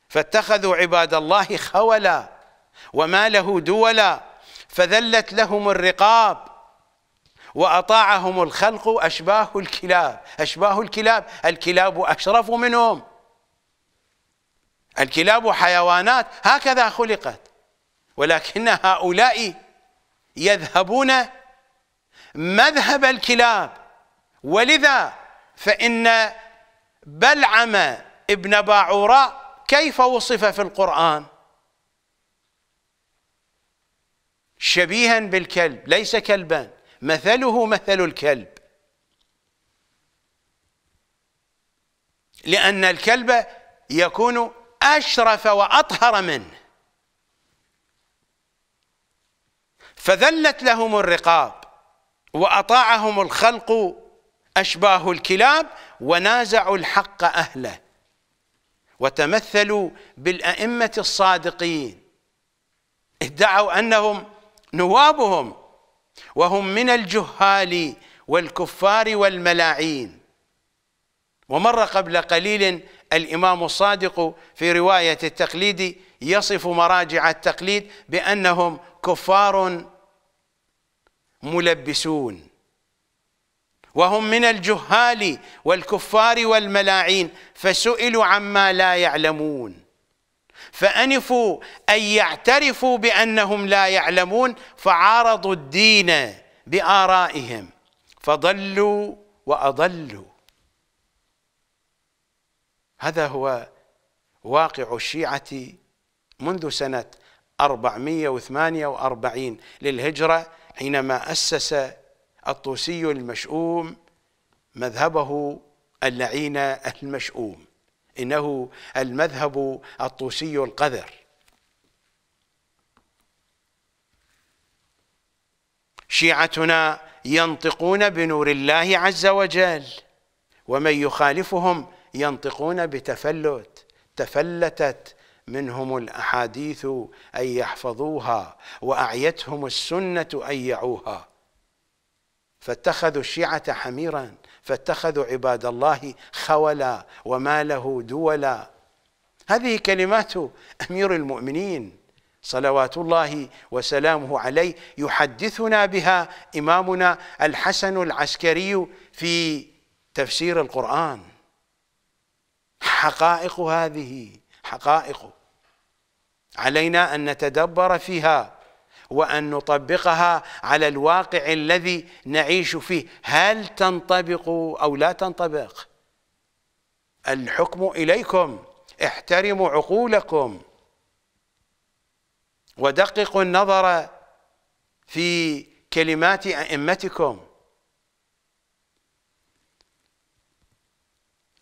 فاتخذوا عباد الله خولا وماله دولا فذلت لهم الرقاب وأطاعهم الخلق أشباه الكلاب أشباه الكلاب الكلاب أشرف منهم الكلاب حيوانات هكذا خلقت ولكن هؤلاء يذهبون مذهب الكلاب ولذا فإن بلعم ابن باعوراء كيف وصف في القرآن شبيها بالكلب ليس كلبا مثله مثل الكلب لأن الكلب يكون أشرف وأطهر منه فذلت لهم الرقاب وأطاعهم الخلق أشباه الكلاب ونازعوا الحق أهله وتمثلوا بالأئمة الصادقين ادعوا أنهم نوابهم وهم من الجهال والكفار والملاعين ومر قبل قليل الإمام الصادق في رواية التقليد يصف مراجع التقليد بأنهم كفار ملبسون وهم من الجهال والكفار والملاعين فسئلوا عما لا يعلمون فأنفوا أن يعترفوا بأنهم لا يعلمون فعارضوا الدين بآرائهم فضلوا وأضلوا هذا هو واقع الشيعة منذ سنة 448 للهجرة حينما أسس الطوسي المشؤوم مذهبه اللعين المشؤوم إنه المذهب الطوسي القذر شيعتنا ينطقون بنور الله عز وجل ومن يخالفهم ينطقون بتفلت تفلتت منهم الاحاديث ان يحفظوها واعيتهم السنه ان يعوها فاتخذوا الشيعه حميرا فاتخذوا عباد الله خولا وماله دولا هذه كلمات امير المؤمنين صلوات الله وسلامه عليه يحدثنا بها امامنا الحسن العسكري في تفسير القران حقائق هذه حقائق علينا أن نتدبر فيها وأن نطبقها على الواقع الذي نعيش فيه هل تنطبق أو لا تنطبق الحكم إليكم احترموا عقولكم ودققوا النظر في كلمات أئمتكم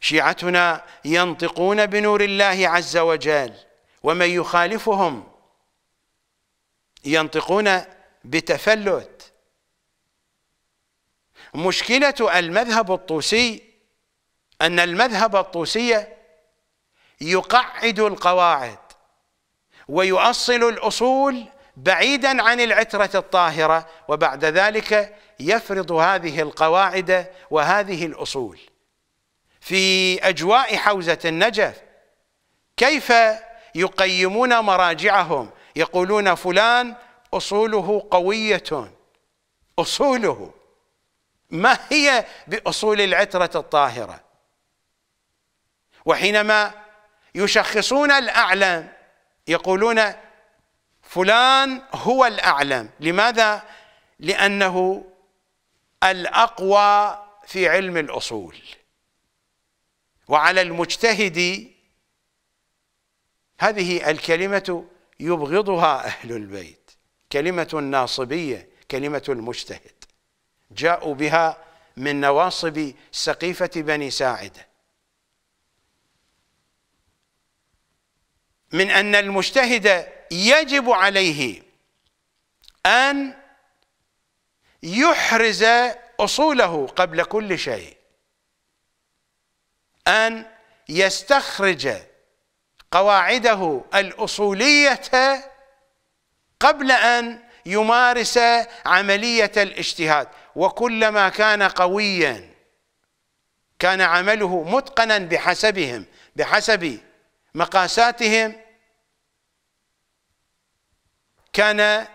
شيعتنا ينطقون بنور الله عز وجل ومن يخالفهم ينطقون بتفلت مشكلة المذهب الطوسي أن المذهب الطوسي يقعد القواعد ويؤصل الأصول بعيدا عن العترة الطاهرة وبعد ذلك يفرض هذه القواعد وهذه الأصول في أجواء حوزة النجف كيف يقيمون مراجعهم يقولون فلان أصوله قوية أصوله ما هي بأصول العترة الطاهرة وحينما يشخصون الأعلم يقولون فلان هو الأعلم لماذا؟ لأنه الأقوى في علم الأصول وعلى المجتهد هذه الكلمة يبغضها أهل البيت كلمة الناصبية كلمة المجتهد جاءوا بها من نواصب سقيفة بني ساعدة من أن المجتهد يجب عليه أن يحرز أصوله قبل كل شيء أن يستخرج قواعده الأصولية قبل أن يمارس عملية الاجتهاد وكلما كان قويا كان عمله متقنا بحسبهم بحسب مقاساتهم كان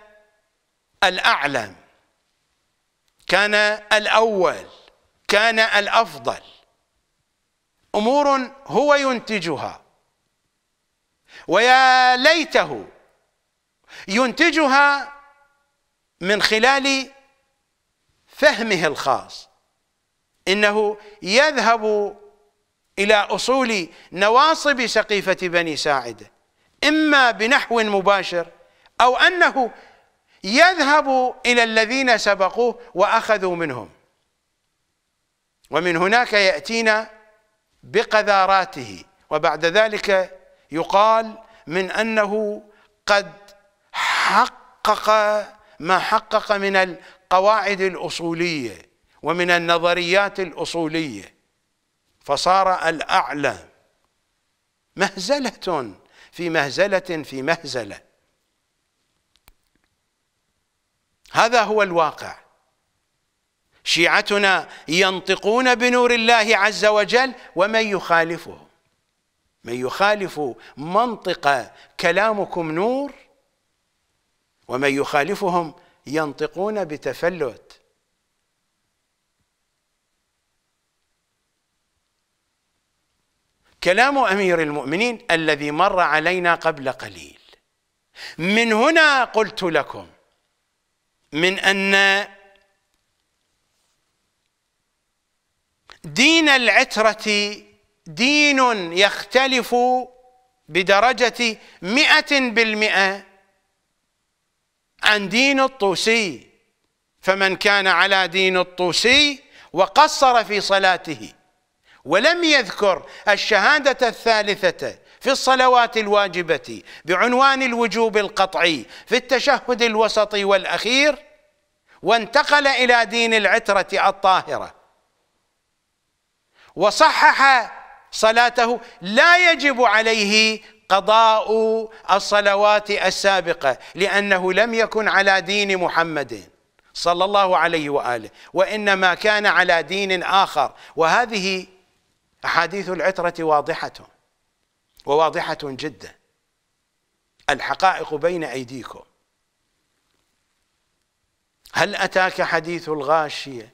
الأعلم كان الأول كان الأفضل امور هو ينتجها ويا ليته ينتجها من خلال فهمه الخاص انه يذهب الى اصول نواصب سقيفه بني ساعده اما بنحو مباشر او انه يذهب الى الذين سبقوه واخذوا منهم ومن هناك ياتينا بقذاراته وبعد ذلك يقال من انه قد حقق ما حقق من القواعد الاصوليه ومن النظريات الاصوليه فصار الاعلى مهزله في مهزله في مهزله هذا هو الواقع شيعتنا ينطقون بنور الله عز وجل ومن يخالفه من يخالف منطق كلامكم نور ومن يخالفهم ينطقون بتفلت كلام امير المؤمنين الذي مر علينا قبل قليل من هنا قلت لكم من ان دين العترة دين يختلف بدرجة مئة بالمئة عن دين الطوسي فمن كان على دين الطوسي وقصر في صلاته ولم يذكر الشهادة الثالثة في الصلوات الواجبة بعنوان الوجوب القطعي في التشهد الوسطي والأخير وانتقل إلى دين العترة الطاهرة وصحح صلاته لا يجب عليه قضاء الصلوات السابقة لأنه لم يكن على دين محمد صلى الله عليه وآله وإنما كان على دين آخر وهذه أحاديث العترة واضحة وواضحة جدا الحقائق بين أيديكم هل أتاك حديث الغاشية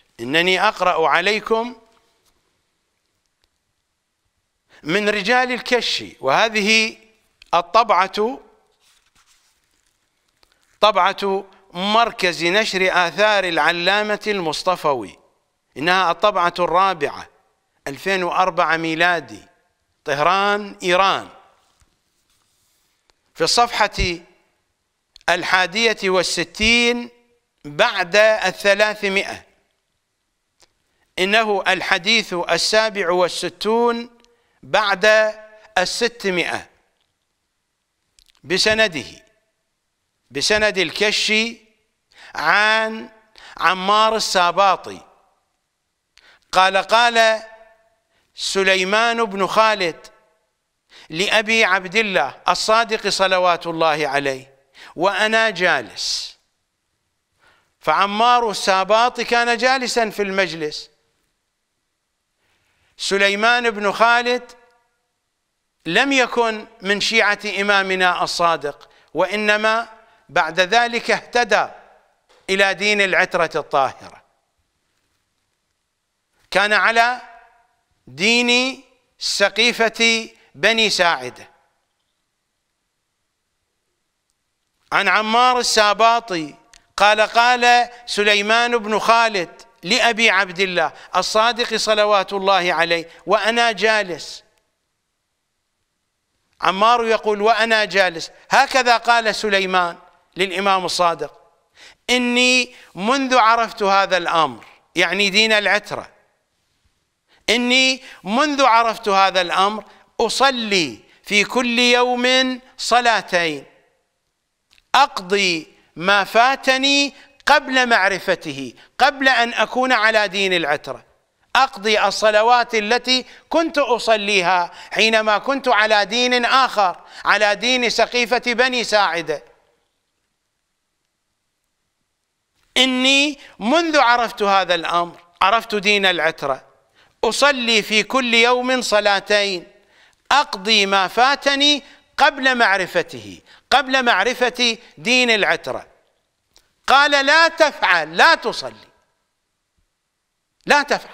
إنني أقرأ عليكم من رجال الكش وهذه الطبعة طبعة مركز نشر آثار العلامة المصطفوي إنها الطبعة الرابعة 2004 ميلادي طهران إيران في الصفحة الحادية والستين بعد الثلاثمائة إنه الحديث السابع والستون بعد الستمائة بسنده بسند الكشي عن عمار الساباطي قال قال سليمان بن خالد لأبي عبد الله الصادق صلوات الله عليه وأنا جالس فعمار الساباطي كان جالسا في المجلس سليمان بن خالد لم يكن من شيعة إمامنا الصادق وإنما بعد ذلك اهتدى إلى دين العترة الطاهرة كان على دين سقيفة بني ساعدة عن عمار الساباطي قال قال سليمان بن خالد لأبي عبد الله الصادق صلوات الله عليه وأنا جالس عمار يقول وأنا جالس هكذا قال سليمان للإمام الصادق إني منذ عرفت هذا الأمر يعني دين العترة إني منذ عرفت هذا الأمر أصلي في كل يوم صلاتين أقضي ما فاتني قبل معرفته قبل أن أكون على دين العترة أقضي الصلوات التي كنت أصليها حينما كنت على دين آخر على دين سقيفة بني ساعدة إني منذ عرفت هذا الأمر عرفت دين العترة أصلي في كل يوم صلاتين أقضي ما فاتني قبل معرفته قبل معرفة دين العترة قال لا تفعل لا تصلي لا تفعل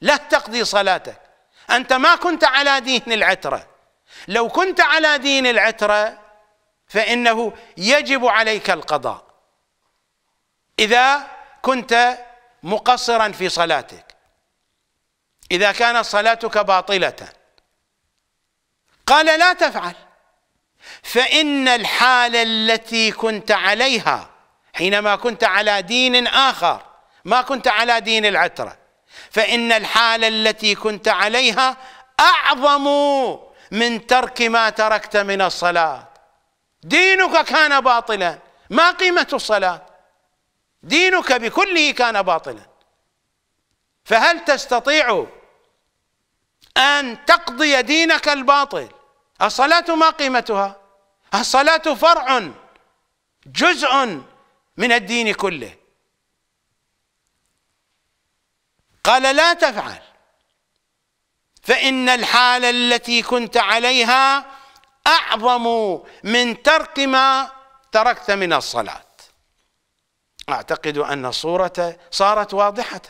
لا تقضي صلاتك أنت ما كنت على دين العترة لو كنت على دين العترة فإنه يجب عليك القضاء إذا كنت مقصرا في صلاتك إذا كانت صلاتك باطلة قال لا تفعل فإن الحالة التي كنت عليها حينما كنت على دين آخر ما كنت على دين العترة فإن الحالة التي كنت عليها أعظم من ترك ما تركت من الصلاة دينك كان باطلا ما قيمة الصلاة دينك بكله كان باطلا فهل تستطيع أن تقضي دينك الباطل الصلاة ما قيمتها الصلاة فرع جزء من الدين كله قال لا تفعل فإن الحالة التي كنت عليها أعظم من ترك ما تركت من الصلاة أعتقد أن الصورة صارت واضحة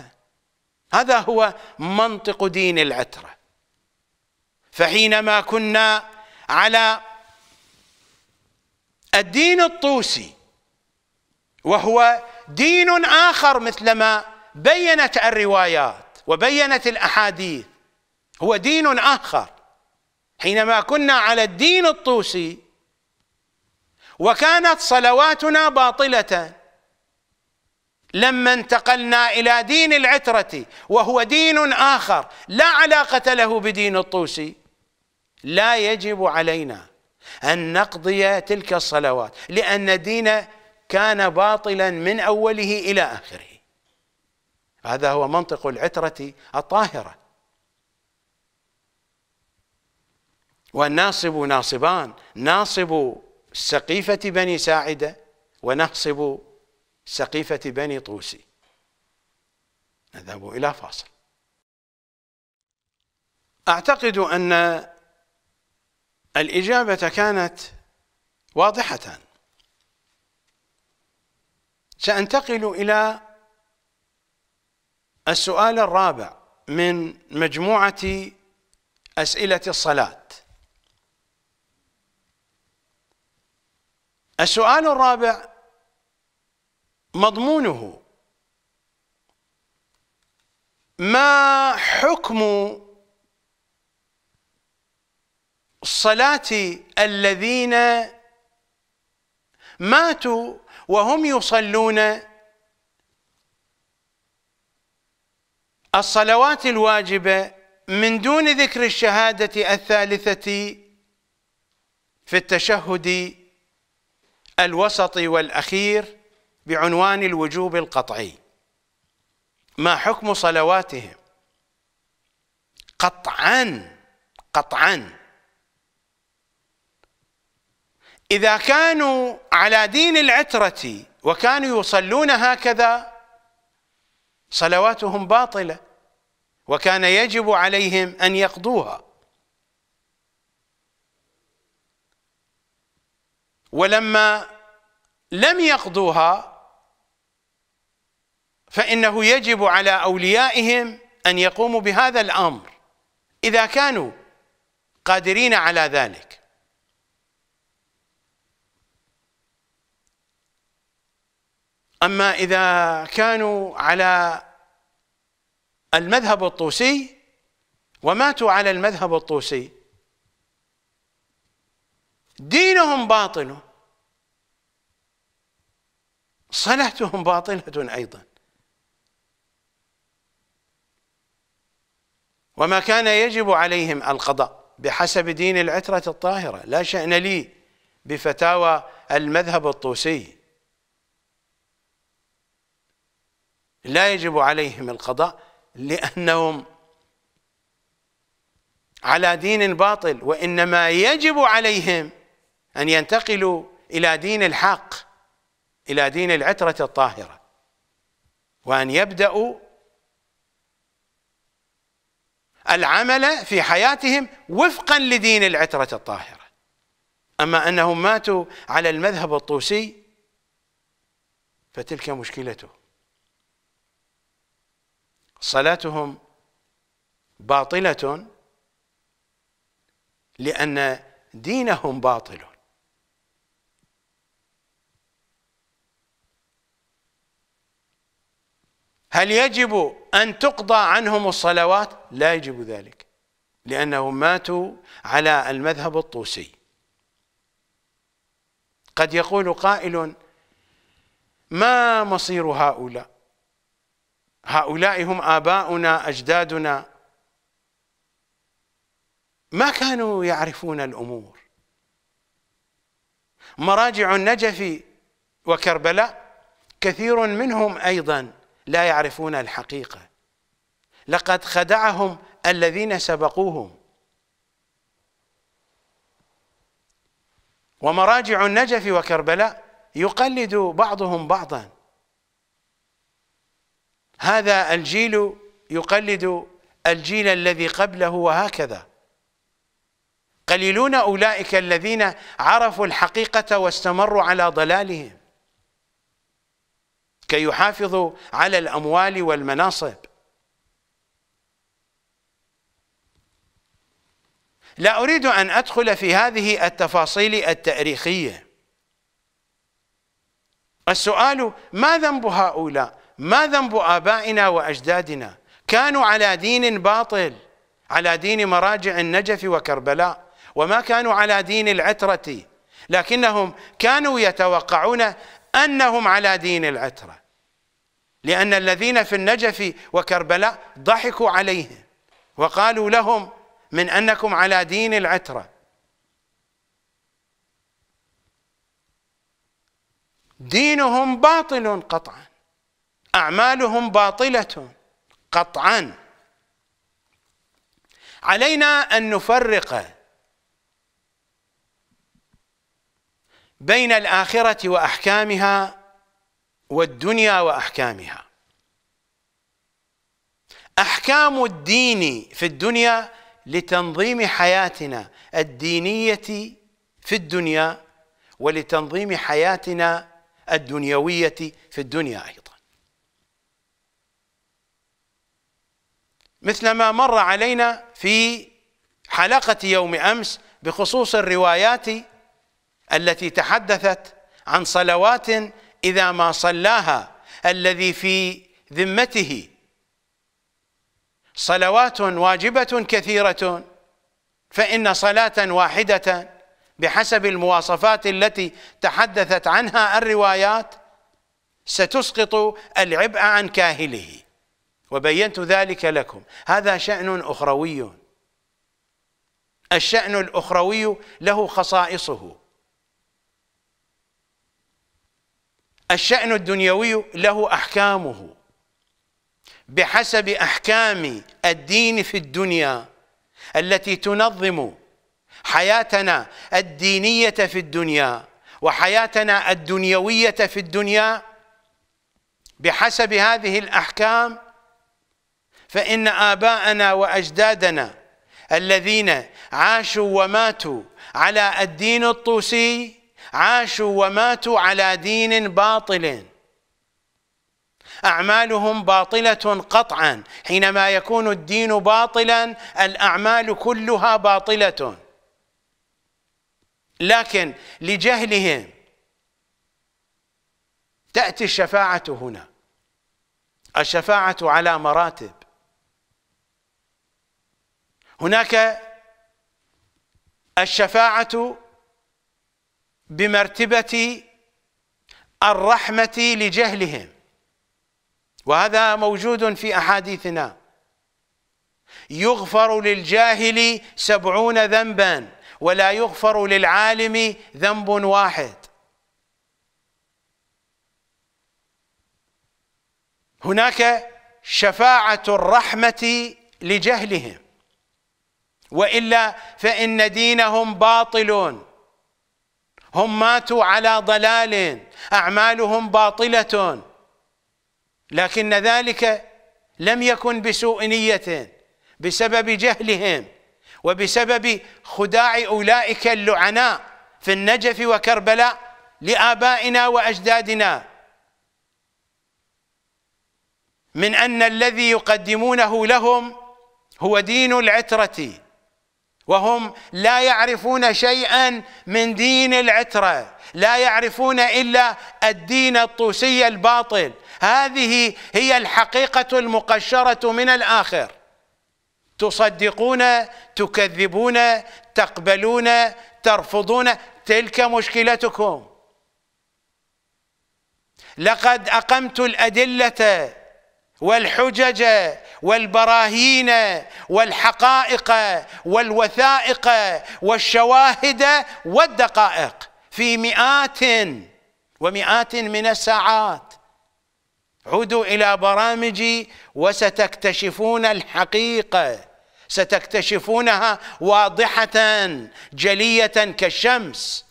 هذا هو منطق دين العترة فحينما كنا على الدين الطوسي وهو دين آخر مثلما بينت الروايات وبينت الأحاديث هو دين آخر حينما كنا على الدين الطوسي وكانت صلواتنا باطلة لما انتقلنا إلى دين العترة وهو دين آخر لا علاقة له بدين الطوسي لا يجب علينا أن نقضي تلك الصلوات لأن دين كان باطلا من اوله الى اخره هذا هو منطق العتره الطاهره والناصب ناصبان ناصب سقيفه بني ساعده ونحصب سقيفه بني طوسي نذهب الى فاصل اعتقد ان الاجابه كانت واضحه سأنتقل إلى السؤال الرابع من مجموعة أسئلة الصلاة السؤال الرابع مضمونه ما حكم صلاة الذين ماتوا وهم يصلون الصلوات الواجبة من دون ذكر الشهادة الثالثة في التشهد الوسطي والأخير بعنوان الوجوب القطعي ما حكم صلواتهم قطعا قطعا إذا كانوا على دين العترة وكانوا يصلون هكذا صلواتهم باطلة وكان يجب عليهم أن يقضوها ولما لم يقضوها فإنه يجب على أوليائهم أن يقوموا بهذا الأمر إذا كانوا قادرين على ذلك أما إذا كانوا على المذهب الطوسي وماتوا على المذهب الطوسي دينهم باطل صلاتهم باطلة أيضا وما كان يجب عليهم القضاء بحسب دين العترة الطاهرة لا شأن لي بفتاوى المذهب الطوسي لا يجب عليهم القضاء لأنهم على دين باطل وإنما يجب عليهم أن ينتقلوا إلى دين الحق إلى دين العترة الطاهرة وأن يبدأوا العمل في حياتهم وفقا لدين العترة الطاهرة أما أنهم ماتوا على المذهب الطوسي فتلك مشكلته صلاتهم باطلة لأن دينهم باطل هل يجب أن تقضى عنهم الصلوات؟ لا يجب ذلك لأنهم ماتوا على المذهب الطوسي قد يقول قائل ما مصير هؤلاء هؤلاء هم آباؤنا أجدادنا ما كانوا يعرفون الأمور مراجع النجف وكربلاء كثير منهم أيضا لا يعرفون الحقيقة لقد خدعهم الذين سبقوهم ومراجع النجف وكربلاء يقلد بعضهم بعضا هذا الجيل يقلد الجيل الذي قبله وهكذا قليلون أولئك الذين عرفوا الحقيقة واستمروا على ضلالهم كي يحافظوا على الأموال والمناصب لا أريد أن أدخل في هذه التفاصيل التاريخية السؤال ما ذنب هؤلاء ما ذنب آبائنا وأجدادنا كانوا على دين باطل على دين مراجع النجف وكربلاء وما كانوا على دين العترة لكنهم كانوا يتوقعون أنهم على دين العترة لأن الذين في النجف وكربلاء ضحكوا عليهم وقالوا لهم من أنكم على دين العترة دينهم باطل قطعا اعمالهم باطله قطعا علينا ان نفرق بين الاخره واحكامها والدنيا واحكامها احكام الدين في الدنيا لتنظيم حياتنا الدينيه في الدنيا ولتنظيم حياتنا الدنيويه في الدنيا ايضا مثل ما مر علينا في حلقة يوم أمس بخصوص الروايات التي تحدثت عن صلوات إذا ما صلاها الذي في ذمته صلوات واجبة كثيرة فإن صلاة واحدة بحسب المواصفات التي تحدثت عنها الروايات ستسقط العبء عن كاهله وبينت ذلك لكم هذا شأن أخروي الشأن الأخروي له خصائصه الشأن الدنيوي له أحكامه بحسب أحكام الدين في الدنيا التي تنظم حياتنا الدينية في الدنيا وحياتنا الدنيوية في الدنيا بحسب هذه الأحكام فإن آباءنا وأجدادنا الذين عاشوا وماتوا على الدين الطوسي عاشوا وماتوا على دين باطل أعمالهم باطلة قطعا حينما يكون الدين باطلا الأعمال كلها باطلة لكن لجهلهم تأتي الشفاعة هنا الشفاعة على مراتب هناك الشفاعة بمرتبة الرحمة لجهلهم وهذا موجود في أحاديثنا يغفر للجاهل سبعون ذنبا ولا يغفر للعالم ذنب واحد هناك شفاعة الرحمة لجهلهم والا فان دينهم باطل هم ماتوا على ضلال اعمالهم باطله لكن ذلك لم يكن بسوء نيه بسبب جهلهم وبسبب خداع اولئك اللعناء في النجف وكربلاء لابائنا واجدادنا من ان الذي يقدمونه لهم هو دين العتره وهم لا يعرفون شيئا من دين العترة لا يعرفون إلا الدين الطوسي الباطل هذه هي الحقيقة المقشرة من الآخر تصدقون تكذبون تقبلون ترفضون تلك مشكلتكم لقد أقمت الأدلة والحجج والبراهين والحقائق والوثائق والشواهد والدقائق في مئات ومئات من الساعات عودوا الى برامجي وستكتشفون الحقيقه ستكتشفونها واضحه جليه كالشمس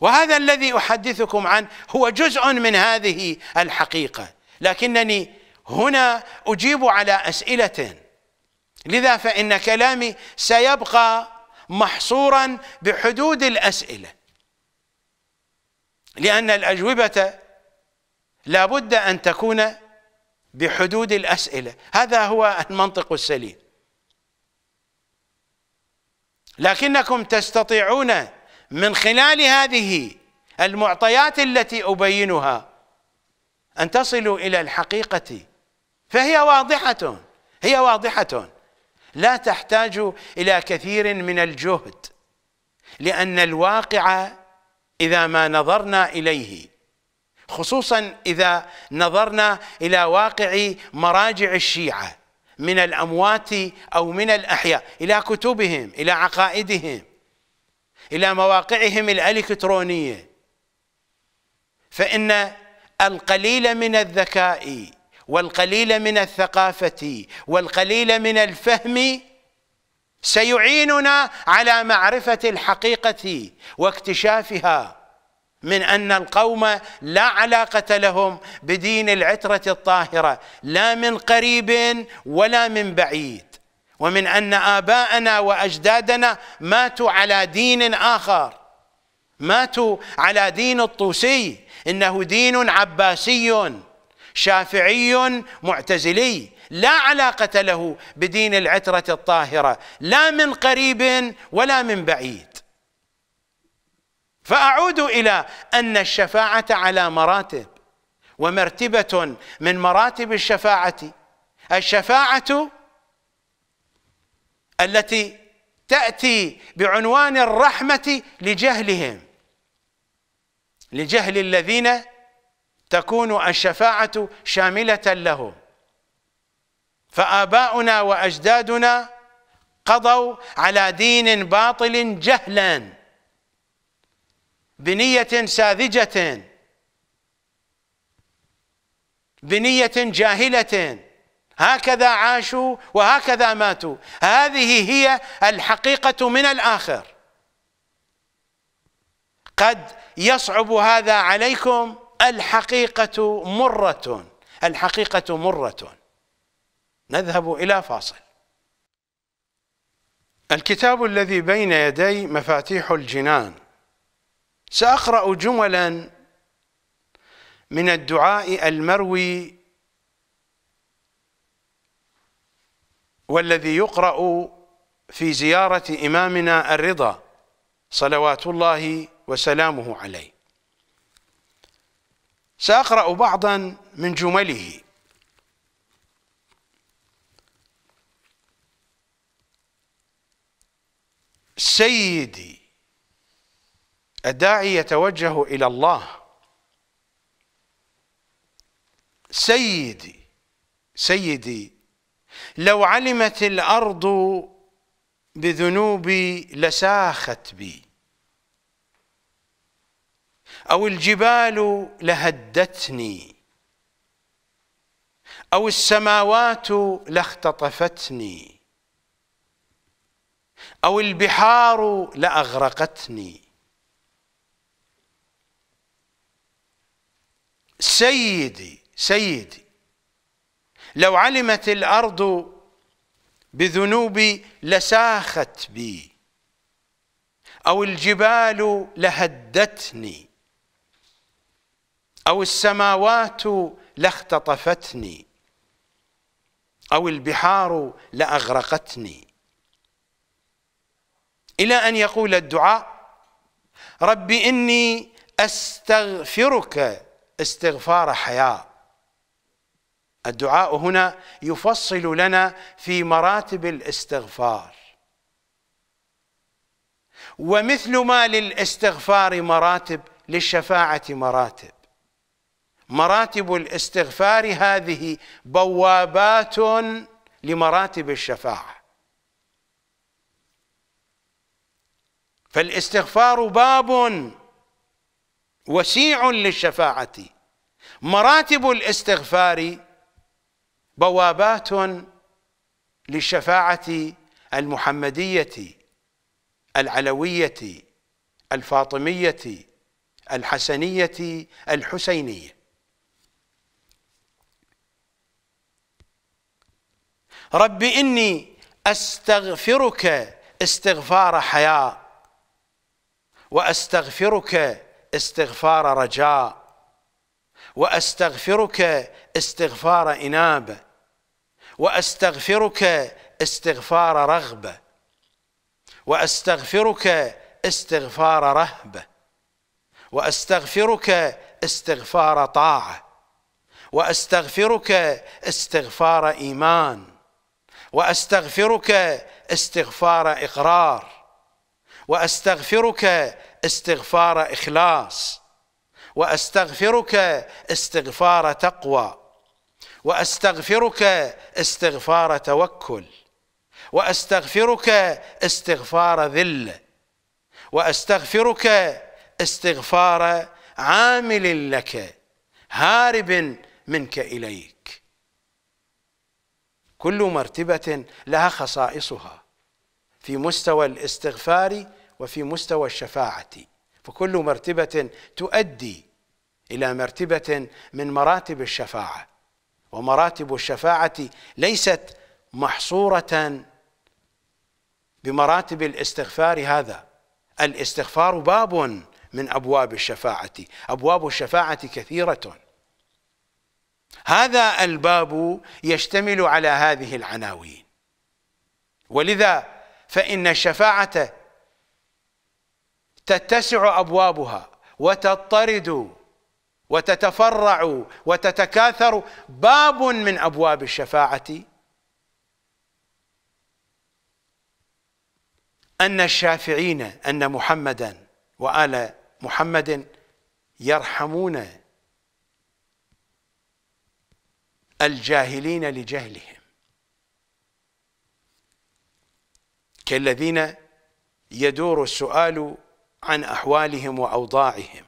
وهذا الذي احدثكم عنه هو جزء من هذه الحقيقه لكنني هنا اجيب على اسئله لذا فان كلامي سيبقى محصورا بحدود الاسئله لان الاجوبه لابد ان تكون بحدود الاسئله هذا هو المنطق السليم لكنكم تستطيعون من خلال هذه المعطيات التي أبينها أن تصلوا إلى الحقيقة فهي واضحة هي واضحة لا تحتاج إلى كثير من الجهد لأن الواقع إذا ما نظرنا إليه خصوصا إذا نظرنا إلى واقع مراجع الشيعة من الأموات أو من الأحياء إلى كتبهم إلى عقائدهم إلى مواقعهم الإلكترونية فإن القليل من الذكاء والقليل من الثقافة والقليل من الفهم سيعيننا على معرفة الحقيقة واكتشافها من أن القوم لا علاقة لهم بدين العترة الطاهرة لا من قريب ولا من بعيد ومن ان اباءنا واجدادنا ماتوا على دين اخر ماتوا على دين الطوسي انه دين عباسي شافعي معتزلي لا علاقه له بدين العتره الطاهره لا من قريب ولا من بعيد فاعود الى ان الشفاعه على مراتب ومرتبه من مراتب الشفاعه الشفاعه التي تأتي بعنوان الرحمة لجهلهم لجهل الذين تكون الشفاعة شاملة لهم فآباؤنا وأجدادنا قضوا على دين باطل جهلا بنية ساذجة بنية جاهلة هكذا عاشوا وهكذا ماتوا هذه هي الحقيقة من الآخر قد يصعب هذا عليكم الحقيقة مرة الحقيقة مرة نذهب إلى فاصل الكتاب الذي بين يدي مفاتيح الجنان سأقرأ جملا من الدعاء المروي والذي يقرأ في زيارة إمامنا الرضا صلوات الله وسلامه عليه سأقرأ بعضا من جمله سيدي الداعي يتوجه إلى الله سيدي سيدي لو علمت الأرض بذنوبي لساخت بي أو الجبال لهدتني أو السماوات لاختطفتني أو البحار لأغرقتني سيدي سيدي لو علمت الارض بذنوبي لساخت بي او الجبال لهدتني او السماوات لاختطفتني او البحار لاغرقتني الى ان يقول الدعاء رب اني استغفرك استغفار حياه الدعاء هنا يفصل لنا في مراتب الاستغفار ومثل ما للاستغفار مراتب للشفاعة مراتب مراتب الاستغفار هذه بوابات لمراتب الشفاعة فالاستغفار باب وسيع للشفاعة مراتب الاستغفار بوابات للشفاعة المحمدية العلوية الفاطمية الحسنية الحسينية رب إني أستغفرك استغفار حياء وأستغفرك استغفار رجاء وأستغفرك استغفار إنابة واستغفرك استغفار رغبه واستغفرك استغفار رهبه واستغفرك استغفار طاعه واستغفرك استغفار ايمان واستغفرك استغفار اقرار واستغفرك استغفار اخلاص واستغفرك استغفار تقوى واستغفرك استغفار توكل واستغفرك استغفار ذل واستغفرك استغفار عامل لك هارب منك اليك كل مرتبه لها خصائصها في مستوى الاستغفار وفي مستوى الشفاعه فكل مرتبه تؤدي الى مرتبه من مراتب الشفاعه ومراتب الشفاعة ليست محصورة بمراتب الاستغفار هذا الاستغفار باب من أبواب الشفاعة أبواب الشفاعة كثيرة هذا الباب يشتمل على هذه العناوين ولذا فإن الشفاعة تتسع أبوابها وتطرد وتتفرع وتتكاثر باب من ابواب الشفاعه ان الشافعين ان محمدا وال محمد يرحمون الجاهلين لجهلهم كالذين يدور السؤال عن احوالهم واوضاعهم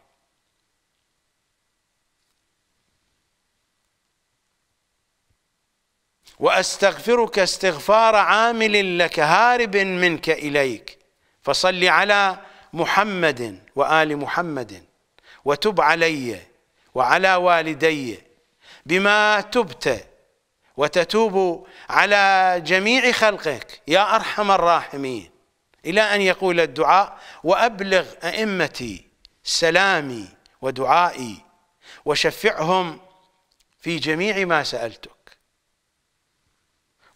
واستغفرك استغفار عامل لك هارب منك اليك فصل على محمد وال محمد وتب علي وعلى والدي بما تبت وتتوب على جميع خلقك يا ارحم الراحمين الى ان يقول الدعاء وابلغ ائمتي سلامي ودعائي وشفعهم في جميع ما سالتك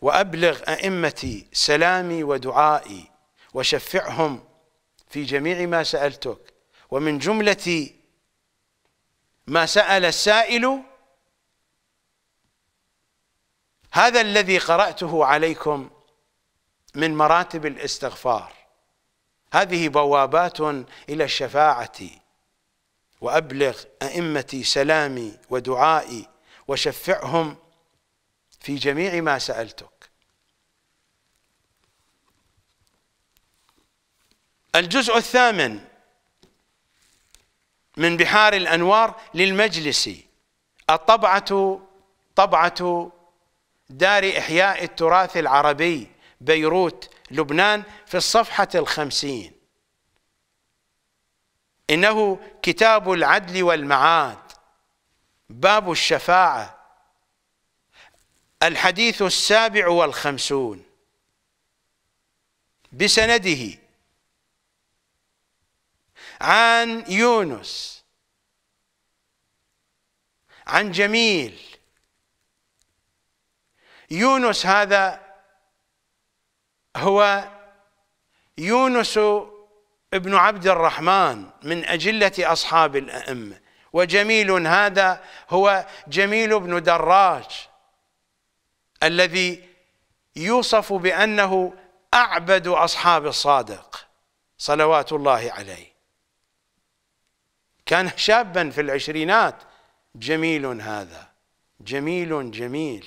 وأبلغ أئمتي سلامي ودعائي وشفعهم في جميع ما سألتك ومن جملة ما سأل السائل هذا الذي قرأته عليكم من مراتب الاستغفار هذه بوابات إلى الشفاعة وأبلغ أئمتي سلامي ودعائي وشفعهم في جميع ما سألتك الجزء الثامن من بحار الأنوار للمجلس الطبعة طبعة دار إحياء التراث العربي بيروت لبنان في الصفحة الخمسين إنه كتاب العدل والمعاد باب الشفاعة الحديث السابع والخمسون بسنده عن يونس عن جميل يونس هذا هو يونس ابن عبد الرحمن من أجلة أصحاب الأئمة وجميل هذا هو جميل بن دراج الذي يوصف بأنه أعبد أصحاب الصادق صلوات الله عليه كان شابا في العشرينات جميل هذا جميل جميل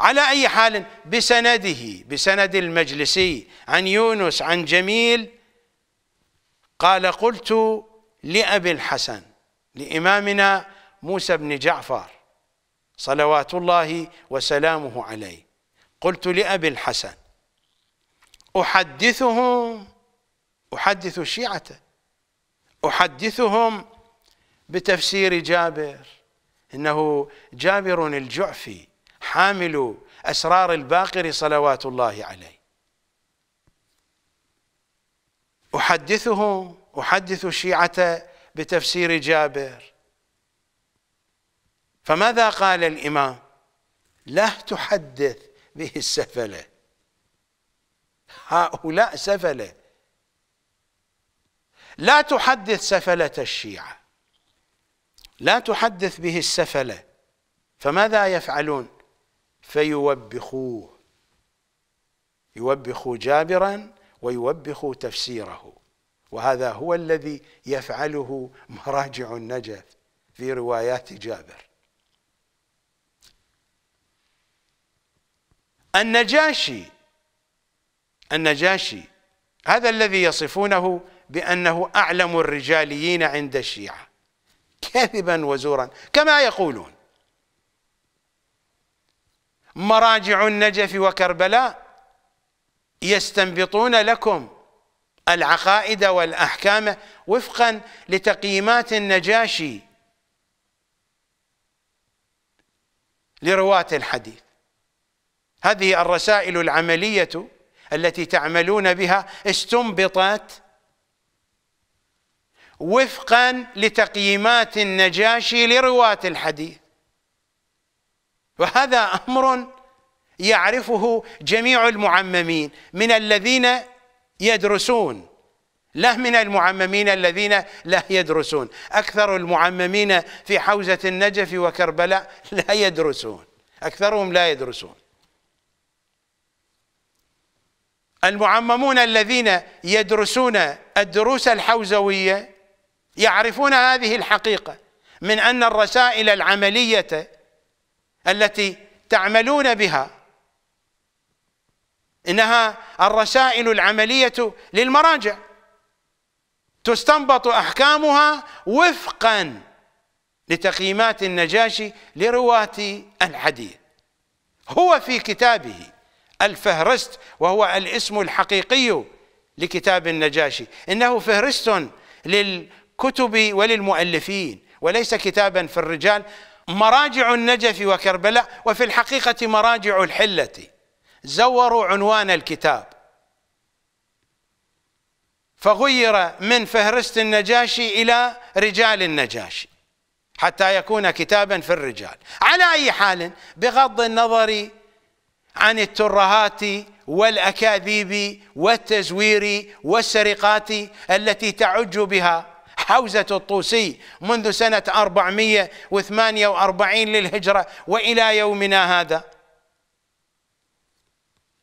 على أي حال بسنده بسند المجلسي عن يونس عن جميل قال قلت لأبي الحسن لإمامنا موسى بن جعفر صلوات الله وسلامه عليه قلت لأبي الحسن أحدثهم أحدث الشيعة أحدثهم بتفسير جابر إنه جابر الجعفي حامل أسرار الباقر صلوات الله عليه أحدثهم أحدث الشيعة بتفسير جابر فماذا قال الإمام لا تحدث به السفلة هؤلاء سفلة لا تحدث سفلة الشيعة لا تحدث به السفلة فماذا يفعلون فيوبخوه يوبخوا جابرا ويوبخوا تفسيره وهذا هو الذي يفعله مراجع النجف في روايات جابر النجاشي النجاشي هذا الذي يصفونه بأنه أعلم الرجاليين عند الشيعة كذبا وزورا كما يقولون مراجع النجف وكربلاء يستنبطون لكم العقائد والأحكام وفقا لتقييمات النجاشي لرواة الحديث هذه الرسائل العملية التي تعملون بها استنبطت وفقا لتقييمات النجاشي لرواة الحديث وهذا أمر يعرفه جميع المعممين من الذين يدرسون لا من المعممين الذين لا يدرسون أكثر المعممين في حوزة النجف وكربلاء لا يدرسون أكثرهم لا يدرسون المعممون الذين يدرسون الدروس الحوزوية يعرفون هذه الحقيقة من أن الرسائل العملية التي تعملون بها إنها الرسائل العملية للمراجع تستنبط أحكامها وفقا لتقييمات النجاشي لرواة الحديث هو في كتابه الفهرست وهو الاسم الحقيقي لكتاب النجاشي انه فهرست للكتب وللمؤلفين وليس كتابا في الرجال مراجع النجف وكربلاء وفي الحقيقه مراجع الحله زوروا عنوان الكتاب فغير من فهرست النجاشي الى رجال النجاشي حتى يكون كتابا في الرجال على اي حال بغض النظر عن الترهات والاكاذيب والتزوير والسرقات التي تعج بها حوزة الطوسي منذ سنة 448 للهجرة وإلى يومنا هذا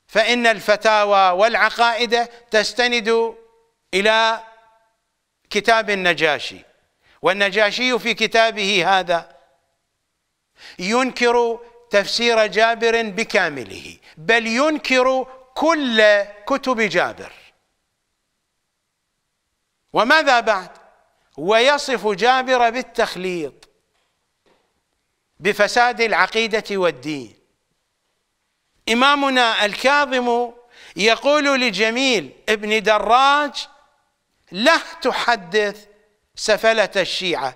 فإن الفتاوى والعقائد تستند إلى كتاب النجاشي والنجاشي في كتابه هذا ينكر تفسير جابر بكامله بل ينكر كل كتب جابر وماذا بعد ويصف جابر بالتخليط بفساد العقيدة والدين إمامنا الكاظم يقول لجميل ابن دراج لا تحدث سفلة الشيعة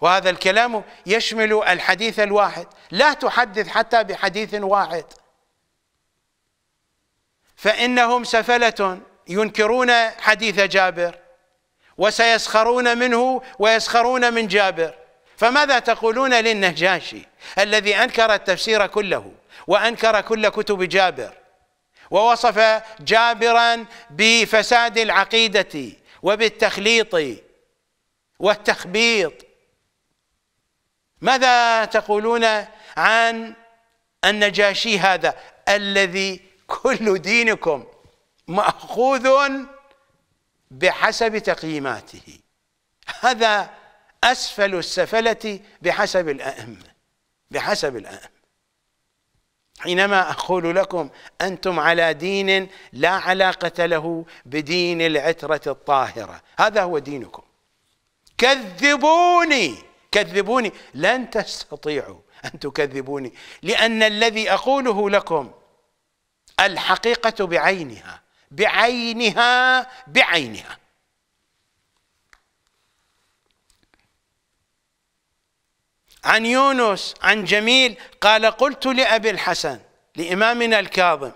وهذا الكلام يشمل الحديث الواحد لا تحدث حتى بحديث واحد فإنهم سفلة ينكرون حديث جابر وسيسخرون منه ويسخرون من جابر فماذا تقولون للنجاشي الذي أنكر التفسير كله وأنكر كل كتب جابر ووصف جابرا بفساد العقيدة وبالتخليط والتخبيط ماذا تقولون عن النجاشي هذا الذي كل دينكم ماخوذ بحسب تقييماته هذا اسفل السفله بحسب الائمه بحسب الائمه حينما اقول لكم انتم على دين لا علاقه له بدين العتره الطاهره هذا هو دينكم كذبوني كذبوني لن تستطيعوا أن تكذبوني لأن الذي أقوله لكم الحقيقة بعينها بعينها بعينها عن يونس عن جميل قال قلت لأبي الحسن لإمامنا الكاظم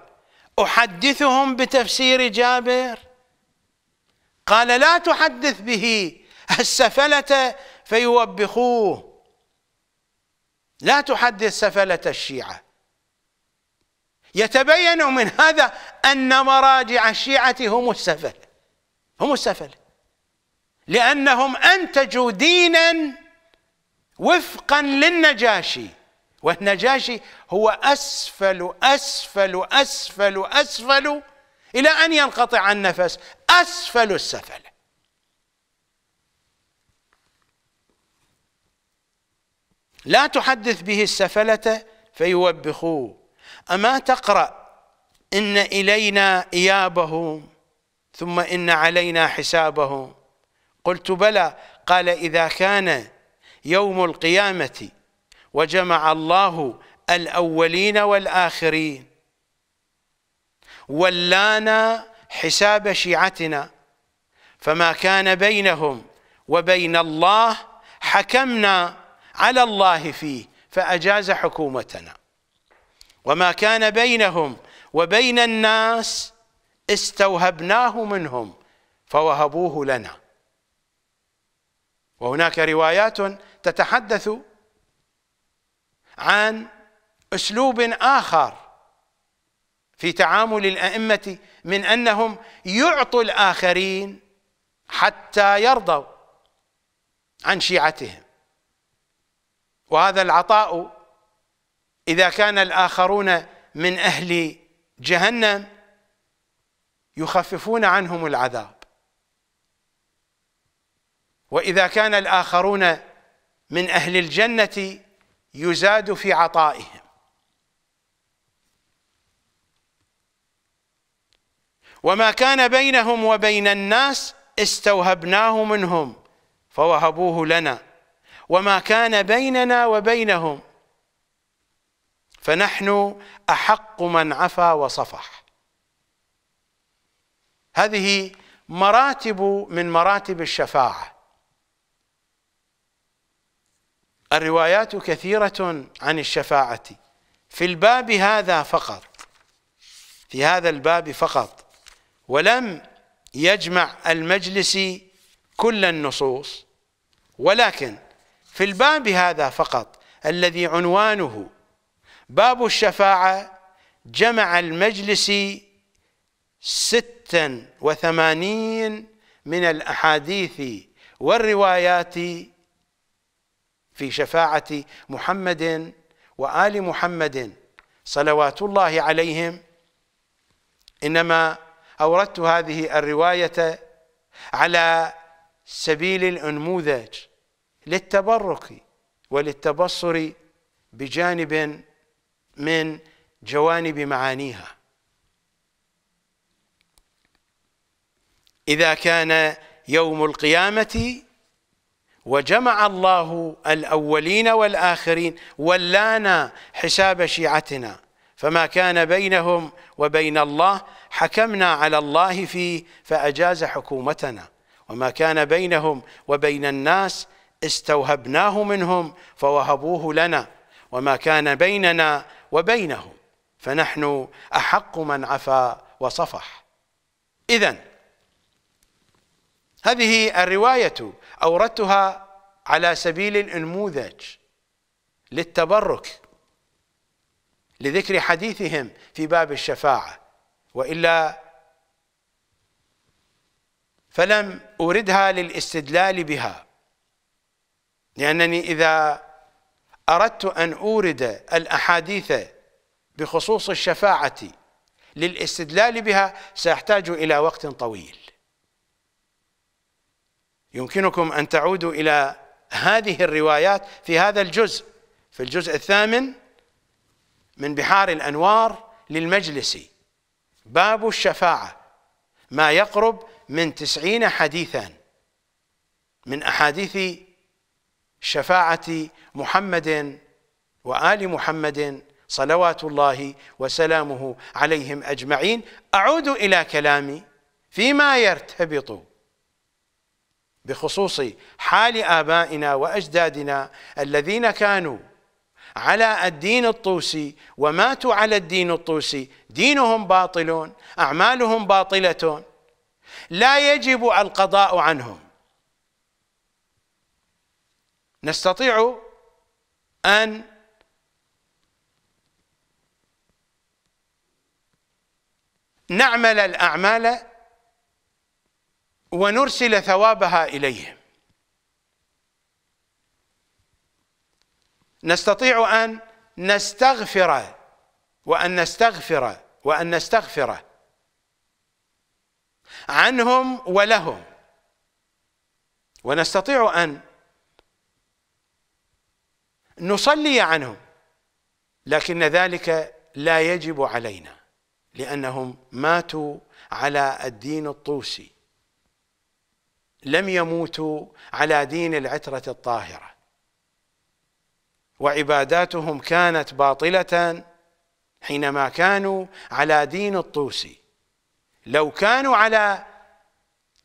أحدثهم بتفسير جابر قال لا تحدث به السفلة فيوبخوه لا تحدث سفلة الشيعة يتبين من هذا أن مراجع الشيعة هم السفل هم السفل لأنهم أنتجوا دينا وفقا للنجاشي والنجاشي هو أسفل أسفل أسفل أسفل إلى أن ينقطع النفس أسفل السفل لا تحدث به السفلة فيوبخوه أما تقرأ إن إلينا إيابهم ثم إن علينا حسابهم قلت بلى قال إذا كان يوم القيامة وجمع الله الأولين والآخرين ولانا حساب شيعتنا فما كان بينهم وبين الله حكمنا على الله فيه فأجاز حكومتنا وما كان بينهم وبين الناس استوهبناه منهم فوهبوه لنا وهناك روايات تتحدث عن اسلوب اخر في تعامل الائمه من انهم يعطوا الاخرين حتى يرضوا عن شيعتهم وهذا العطاء إذا كان الآخرون من أهل جهنم يخففون عنهم العذاب وإذا كان الآخرون من أهل الجنة يزاد في عطائهم وما كان بينهم وبين الناس استوهبناه منهم فوهبوه لنا وما كان بيننا وبينهم فنحن احق من عفا وصفح هذه مراتب من مراتب الشفاعه الروايات كثيره عن الشفاعه في الباب هذا فقط في هذا الباب فقط ولم يجمع المجلس كل النصوص ولكن في الباب هذا فقط الذي عنوانه باب الشفاعة جمع المجلس ستا وثمانين من الأحاديث والروايات في شفاعة محمد وآل محمد صلوات الله عليهم إنما أوردت هذه الرواية على سبيل الأنموذج للتبرك وللتبصر بجانب من جوانب معانيها إذا كان يوم القيامة وجمع الله الأولين والآخرين ولانا حساب شيعتنا فما كان بينهم وبين الله حكمنا على الله فيه فأجاز حكومتنا وما كان بينهم وبين الناس استوهبناه منهم فوهبوه لنا وما كان بيننا وبينهم فنحن احق من عفا وصفح اذا هذه الروايه اوردتها على سبيل الانموذج للتبرك لذكر حديثهم في باب الشفاعه والا فلم اوردها للاستدلال بها لأنني إذا أردت أن أورد الأحاديث بخصوص الشفاعة للاستدلال بها سأحتاج إلى وقت طويل يمكنكم أن تعودوا إلى هذه الروايات في هذا الجزء في الجزء الثامن من بحار الأنوار للمجلس باب الشفاعة ما يقرب من تسعين حديثا من أحاديث شفاعة محمد وآل محمد صلوات الله وسلامه عليهم أجمعين أعود إلى كلامي فيما يرتبط بخصوص حال آبائنا وأجدادنا الذين كانوا على الدين الطوسي وماتوا على الدين الطوسي دينهم باطل أعمالهم باطلة لا يجب القضاء عنهم نستطيع أن نعمل الأعمال ونرسل ثوابها إليهم نستطيع أن نستغفر وأن نستغفر وأن نستغفر عنهم ولهم ونستطيع أن نصلي عنهم لكن ذلك لا يجب علينا لأنهم ماتوا على الدين الطوسي لم يموتوا على دين العترة الطاهرة وعباداتهم كانت باطلة حينما كانوا على دين الطوسي لو كانوا على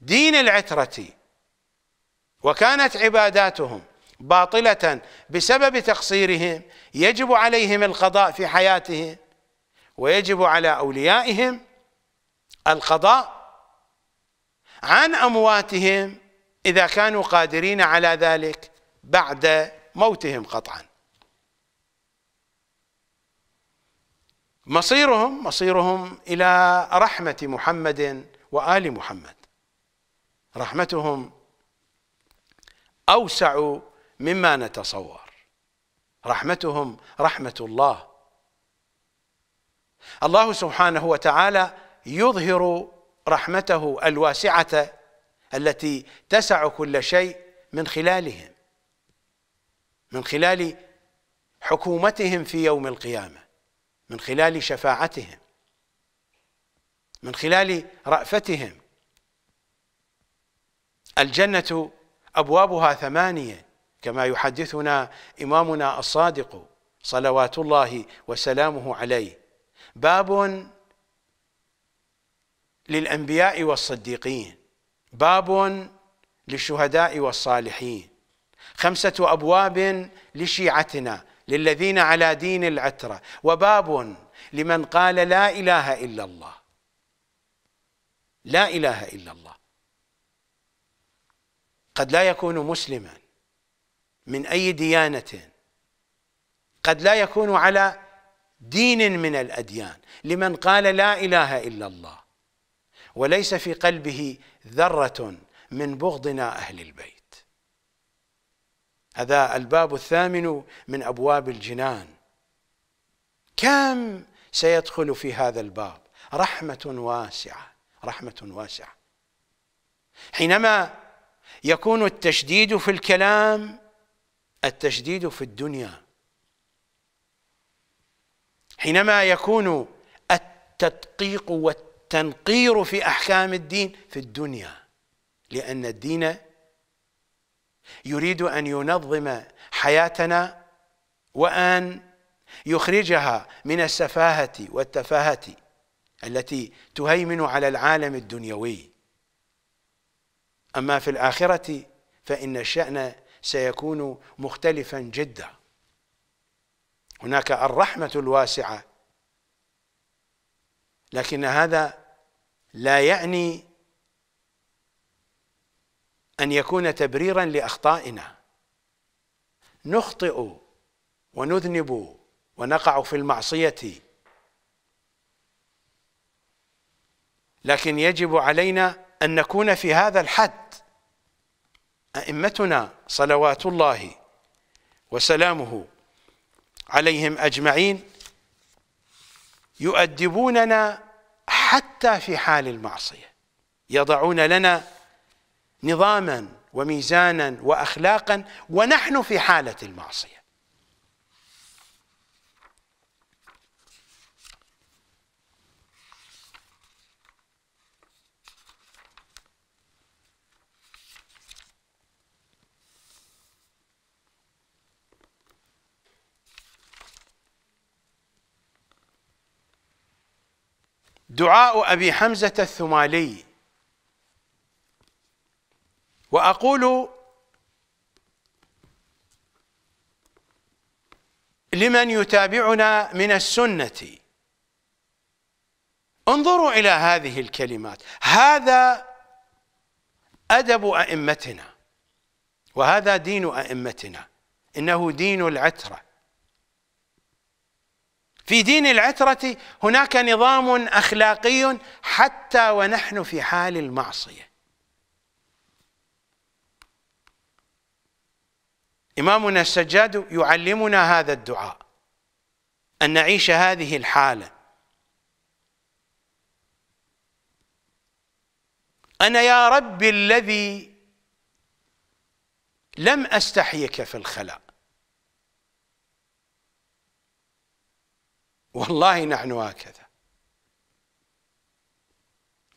دين العترة وكانت عباداتهم باطلة بسبب تقصيرهم يجب عليهم القضاء في حياتهم ويجب على أوليائهم القضاء عن أمواتهم إذا كانوا قادرين على ذلك بعد موتهم قطعا مصيرهم مصيرهم إلى رحمة محمد وآل محمد رحمتهم أوسع مما نتصور رحمتهم رحمة الله الله سبحانه وتعالى يظهر رحمته الواسعة التي تسع كل شيء من خلالهم من خلال حكومتهم في يوم القيامة من خلال شفاعتهم من خلال رأفتهم الجنة أبوابها ثمانية كما يحدثنا إمامنا الصادق صلوات الله وسلامه عليه باب للأنبياء والصديقين باب للشهداء والصالحين خمسة أبواب لشيعتنا للذين على دين العترة وباب لمن قال لا إله إلا الله لا إله إلا الله قد لا يكون مسلماً من أي ديانة قد لا يكون على دين من الأديان لمن قال لا إله إلا الله وليس في قلبه ذرة من بغضنا أهل البيت هذا الباب الثامن من أبواب الجنان كم سيدخل في هذا الباب رحمة واسعة رحمة واسعة حينما يكون التشديد في الكلام التشديد في الدنيا حينما يكون التدقيق والتنقير في أحكام الدين في الدنيا لأن الدين يريد أن ينظم حياتنا وأن يخرجها من السفاهة والتفاهة التي تهيمن على العالم الدنيوي أما في الآخرة فإن الشأن سيكون مختلفا جدا هناك الرحمة الواسعة لكن هذا لا يعني أن يكون تبريرا لأخطائنا نخطئ ونذنب ونقع في المعصية لكن يجب علينا أن نكون في هذا الحد أئمتنا صلوات الله وسلامه عليهم أجمعين يؤدبوننا حتى في حال المعصية يضعون لنا نظاما وميزانا وأخلاقا ونحن في حالة المعصية دعاء أبي حمزة الثمالي وأقول لمن يتابعنا من السنة انظروا إلى هذه الكلمات هذا أدب أئمتنا وهذا دين أئمتنا إنه دين العترة في دين العترة هناك نظام أخلاقي حتى ونحن في حال المعصية إمامنا السجاد يعلمنا هذا الدعاء أن نعيش هذه الحالة أنا يا رب الذي لم أستحيك في الخلاء والله نحن هكذا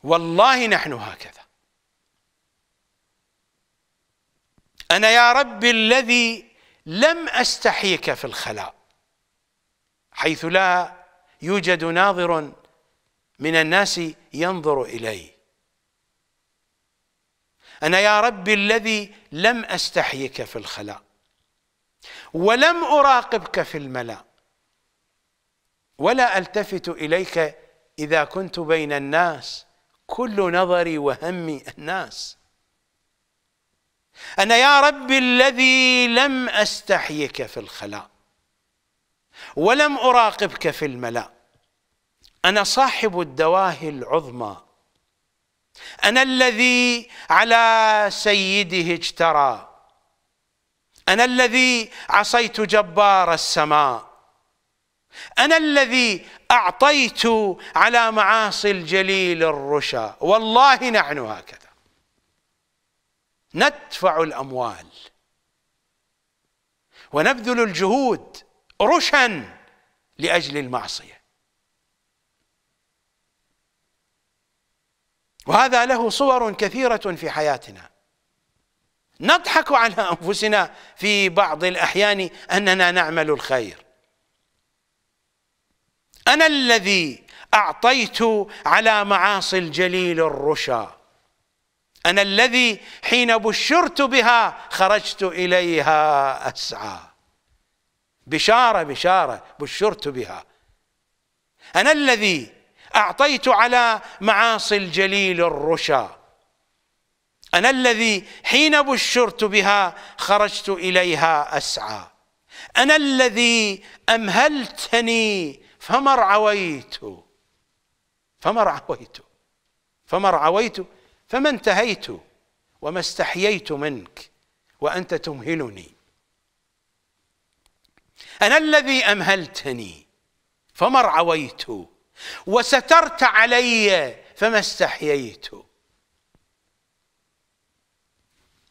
والله نحن هكذا أنا يا رب الذي لم أستحيك في الخلاء حيث لا يوجد ناظر من الناس ينظر إلي أنا يا رب الذي لم أستحيك في الخلاء ولم أراقبك في الملأ ولا التفت اليك اذا كنت بين الناس كل نظري وهمي الناس انا يا رب الذي لم استحيك في الخلاء ولم اراقبك في الملاء انا صاحب الدواهي العظمى انا الذي على سيده اجترى انا الذي عصيت جبار السماء أنا الذي أعطيت على معاصي الجليل الرشا والله نحن هكذا ندفع الأموال ونبذل الجهود رشا لأجل المعصية وهذا له صور كثيرة في حياتنا نضحك على أنفسنا في بعض الأحيان أننا نعمل الخير أنا الذي أعطيت على معاصي الجليل الرشا أنا الذي حين بشرت بها خرجت إليها أسعى بشارة بشارة بشرت بها أنا الذي أعطيت على معاصي الجليل الرشا أنا الذي حين بشرت بها خرجت إليها أسعى أنا الذي أمهلتني فما رعويت فما رعويت فما رعويت فما انتهيت وما استحييت منك وأنت تمهلني أنا الذي أمهلتني فما رعويت وسترت علي فما استحييت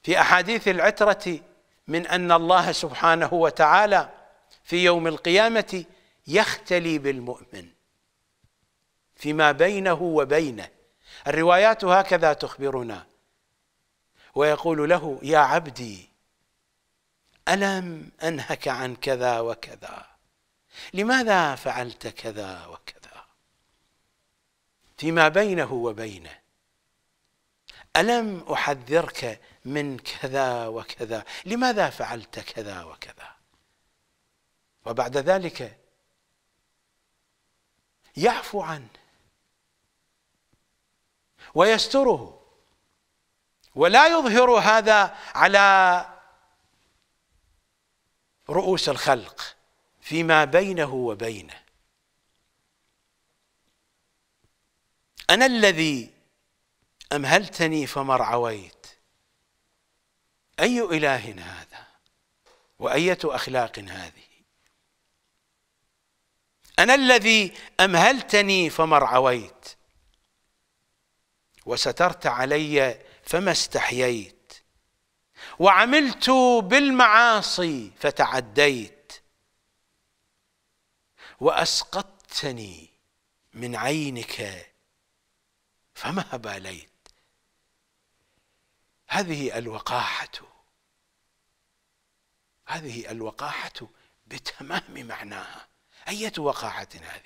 في أحاديث العترة من أن الله سبحانه وتعالى في يوم القيامة يختلي بالمؤمن فيما بينه وبينه الروايات هكذا تخبرنا ويقول له يا عبدي الم انهك عن كذا وكذا لماذا فعلت كذا وكذا فيما بينه وبينه الم احذرك من كذا وكذا لماذا فعلت كذا وكذا وبعد ذلك يعفو عنه ويستره ولا يظهر هذا على رؤوس الخلق فيما بينه وبينه انا الذي امهلتني فمرعويت اي اله هذا وايه اخلاق هذه أنا الذي أمهلتني فما ارعويت وسترت علي فما استحييت وعملت بالمعاصي فتعديت وأسقطتني من عينك فما باليت هذه الوقاحة هذه الوقاحة بتمام معناها أية وقاحة هذه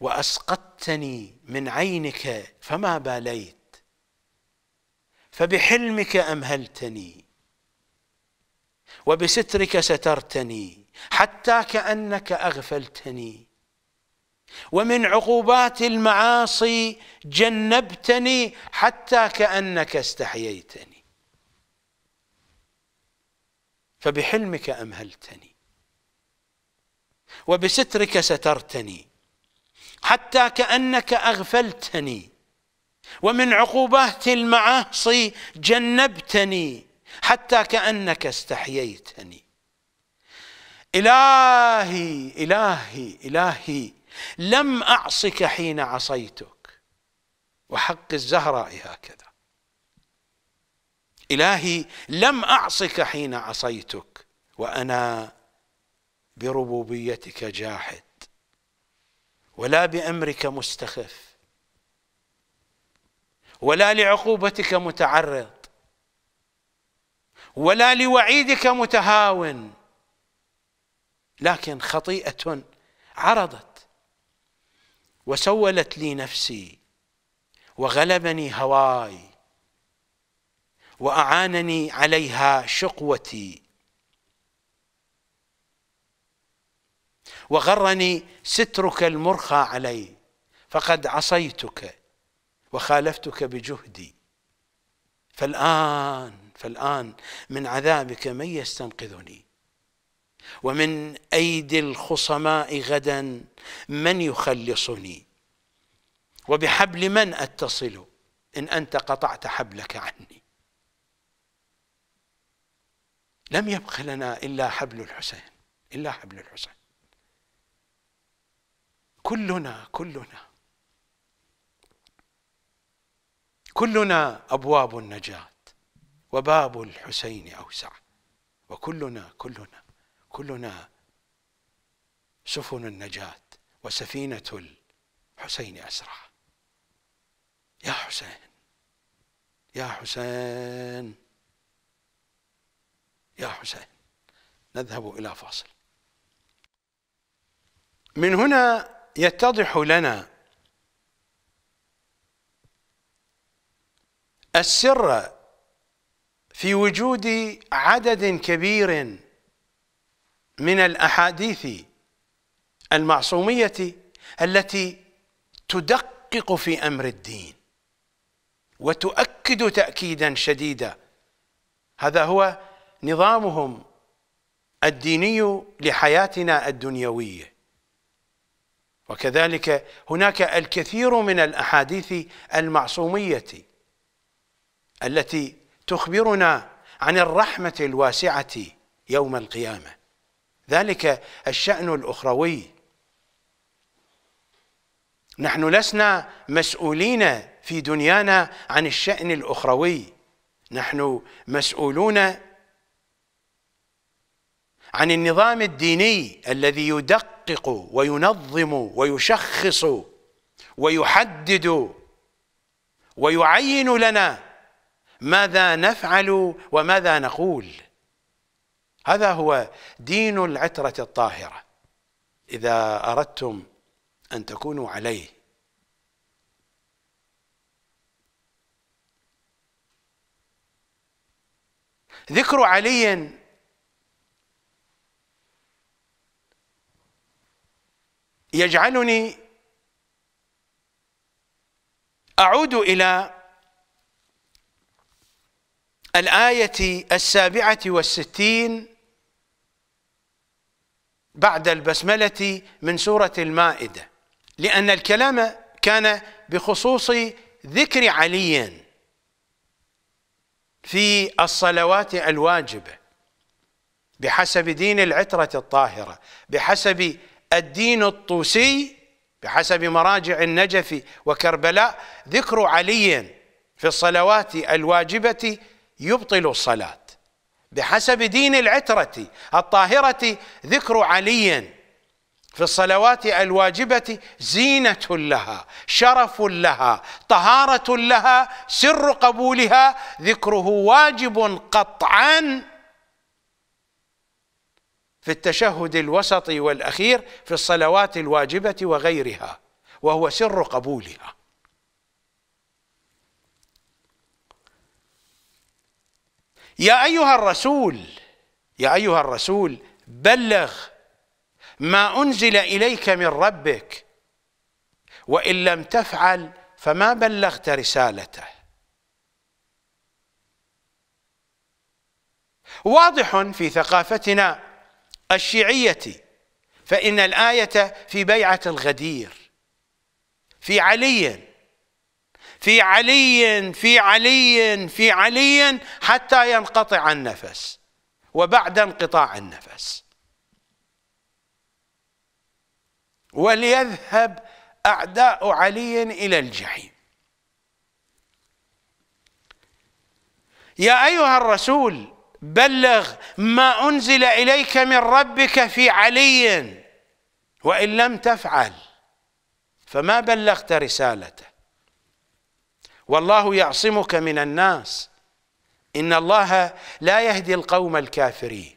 وأسقطتني من عينك فما باليت فبحلمك أمهلتني وبسترك سترتني حتى كأنك أغفلتني ومن عقوبات المعاصي جنبتني حتى كأنك استحييتني فبحلمك أمهلتني وبسترك سترتني حتى كأنك أغفلتني ومن عقوبات المعاصي جنبتني حتى كأنك استحييتني إلهي إلهي إلهي لم أعصك حين عصيتك وحق الزهراء هكذا إلهي لم أعصك حين عصيتك وأنا بربوبيتك جاحد ولا بامرك مستخف ولا لعقوبتك متعرض ولا لوعيدك متهاون لكن خطيئه عرضت وسولت لي نفسي وغلبني هواي واعانني عليها شقوتي وغرني سترك المرخى علي فقد عصيتك وخالفتك بجهدي فالآن فالآن من عذابك من يستنقذني ومن أيدي الخصماء غدا من يخلصني وبحبل من أتصل إن أنت قطعت حبلك عني لم يبق لنا إلا حبل الحسين إلا حبل الحسين كلنا كلنا كلنا أبواب النجاة وباب الحسين أوسع وكلنا كلنا كلنا سفن النجاة وسفينة الحسين أسرع يا حسين يا حسين يا حسين نذهب إلى فاصل من هنا يتضح لنا السر في وجود عدد كبير من الأحاديث المعصومية التي تدقق في أمر الدين وتؤكد تأكيدا شديدا هذا هو نظامهم الديني لحياتنا الدنيويه وكذلك هناك الكثير من الأحاديث المعصومية التي تخبرنا عن الرحمة الواسعة يوم القيامة ذلك الشأن الأخروي نحن لسنا مسؤولين في دنيانا عن الشأن الأخروي نحن مسؤولون عن النظام الديني الذي يدق ويدقق وينظم ويشخص ويحدد ويعين لنا ماذا نفعل وماذا نقول هذا هو دين العترة الطاهرة إذا أردتم أن تكونوا عليه ذكر علي يجعلني أعود إلى الآية السابعة والستين بعد البسملة من سورة المائدة لأن الكلام كان بخصوص ذكر علي في الصلوات الواجبة بحسب دين العترة الطاهرة بحسب الدين الطوسي بحسب مراجع النجف وكربلاء ذكر علي في الصلوات الواجبة يبطل الصلاة بحسب دين العترة الطاهرة ذكر علي في الصلوات الواجبة زينة لها شرف لها طهارة لها سر قبولها ذكره واجب قطعاً في التشهد الوسطي والاخير في الصلوات الواجبه وغيرها وهو سر قبولها يا ايها الرسول يا ايها الرسول بلغ ما انزل اليك من ربك وان لم تفعل فما بلغت رسالته واضح في ثقافتنا الشيعية فإن الآية في بيعة الغدير في علي في علي في علي في علي حتى ينقطع النفس وبعد انقطاع النفس وليذهب أعداء علي إلى الجحيم يا أيها الرسول بلغ ما أنزل إليك من ربك في علي وإن لم تفعل فما بلغت رسالته والله يعصمك من الناس إن الله لا يهدي القوم الكافرين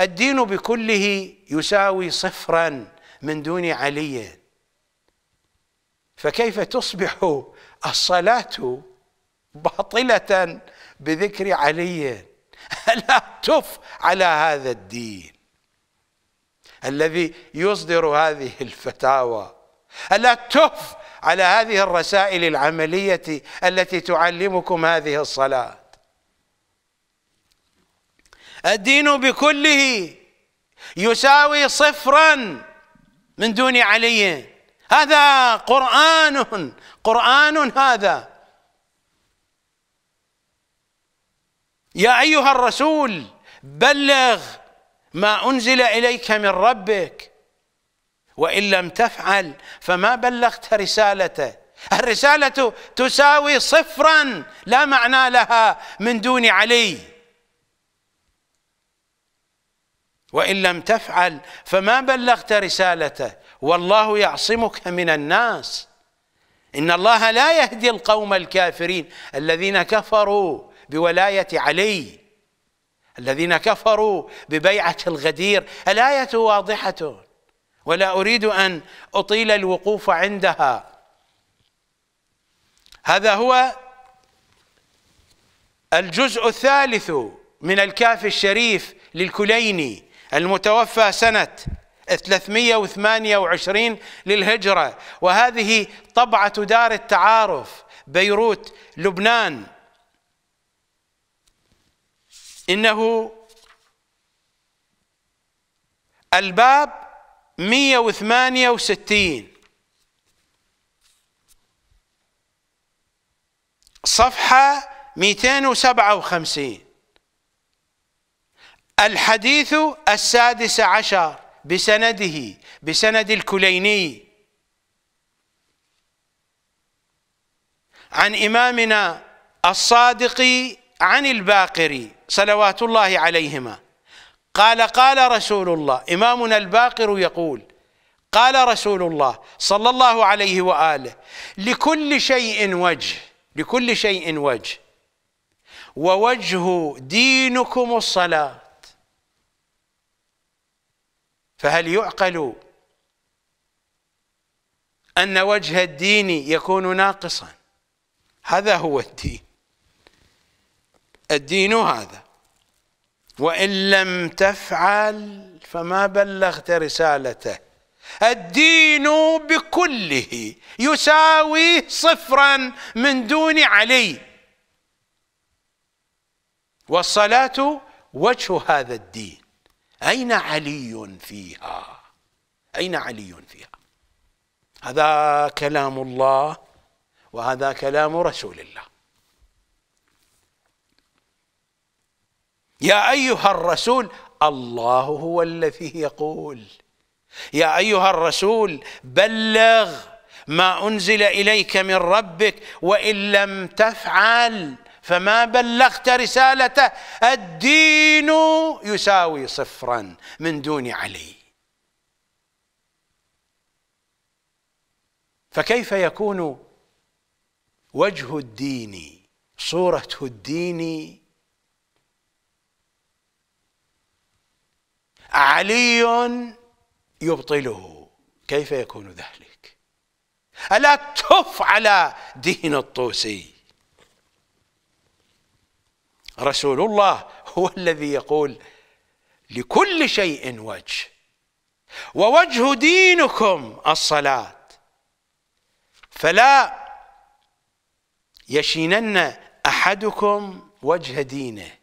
الدين بكله يساوي صفرا من دون علي فكيف تصبح الصلاة باطلة بذكر علي لا تف على هذا الدين الذي يصدر هذه الفتاوى ألا تف على هذه الرسائل العملية التي تعلمكم هذه الصلاة الدين بكله يساوي صفرا من دون علي هذا قرآن قرآن هذا يا أيها الرسول بلغ ما أنزل إليك من ربك وإن لم تفعل فما بلغت رسالته الرسالة تساوي صفرا لا معنى لها من دون علي وإن لم تفعل فما بلغت رسالته والله يعصمك من الناس إن الله لا يهدي القوم الكافرين الذين كفروا بولاية علي الذين كفروا ببيعة الغدير الآية واضحة ولا أريد أن أطيل الوقوف عندها هذا هو الجزء الثالث من الكاف الشريف للكليني المتوفى سنة 328 للهجرة وهذه طبعة دار التعارف بيروت لبنان إنه الباب 168 صفحة 257 الحديث السادس عشر بسنده بسند الكليني عن إمامنا الصادق عن الباقري صلوات الله عليهما قال قال رسول الله إمامنا الباقر يقول قال رسول الله صلى الله عليه وآله لكل شيء وجه لكل شيء وجه ووجه دينكم الصلاة فهل يعقل أن وجه الدين يكون ناقصا هذا هو الدين الدين هذا وإن لم تفعل فما بلغت رسالته الدين بكله يساوي صفرا من دون علي والصلاة وجه هذا الدين أين علي فيها أين علي فيها هذا كلام الله وهذا كلام رسول الله يا أيها الرسول الله هو الذي يقول يا أيها الرسول بلغ ما أنزل إليك من ربك وإن لم تفعل فما بلغت رسالته الدين يساوي صفرا من دون علي فكيف يكون وجه الدين صورة الدين علي يبطله كيف يكون ذلك ألا تف على دين الطوسي رسول الله هو الذي يقول لكل شيء وجه ووجه دينكم الصلاة فلا يشينن أحدكم وجه دينه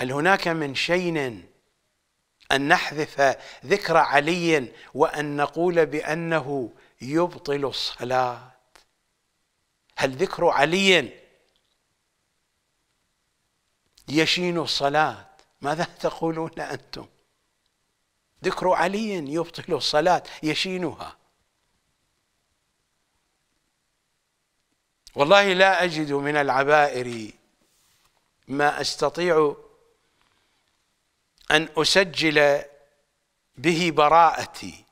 هل هناك من شيء أن نحذف ذكر علي وأن نقول بأنه يبطل الصلاة هل ذكر علي يشين الصلاة ماذا تقولون أنتم ذكر علي يبطل الصلاة يشينها والله لا أجد من العبائر ما أستطيع ان اسجل به براءتي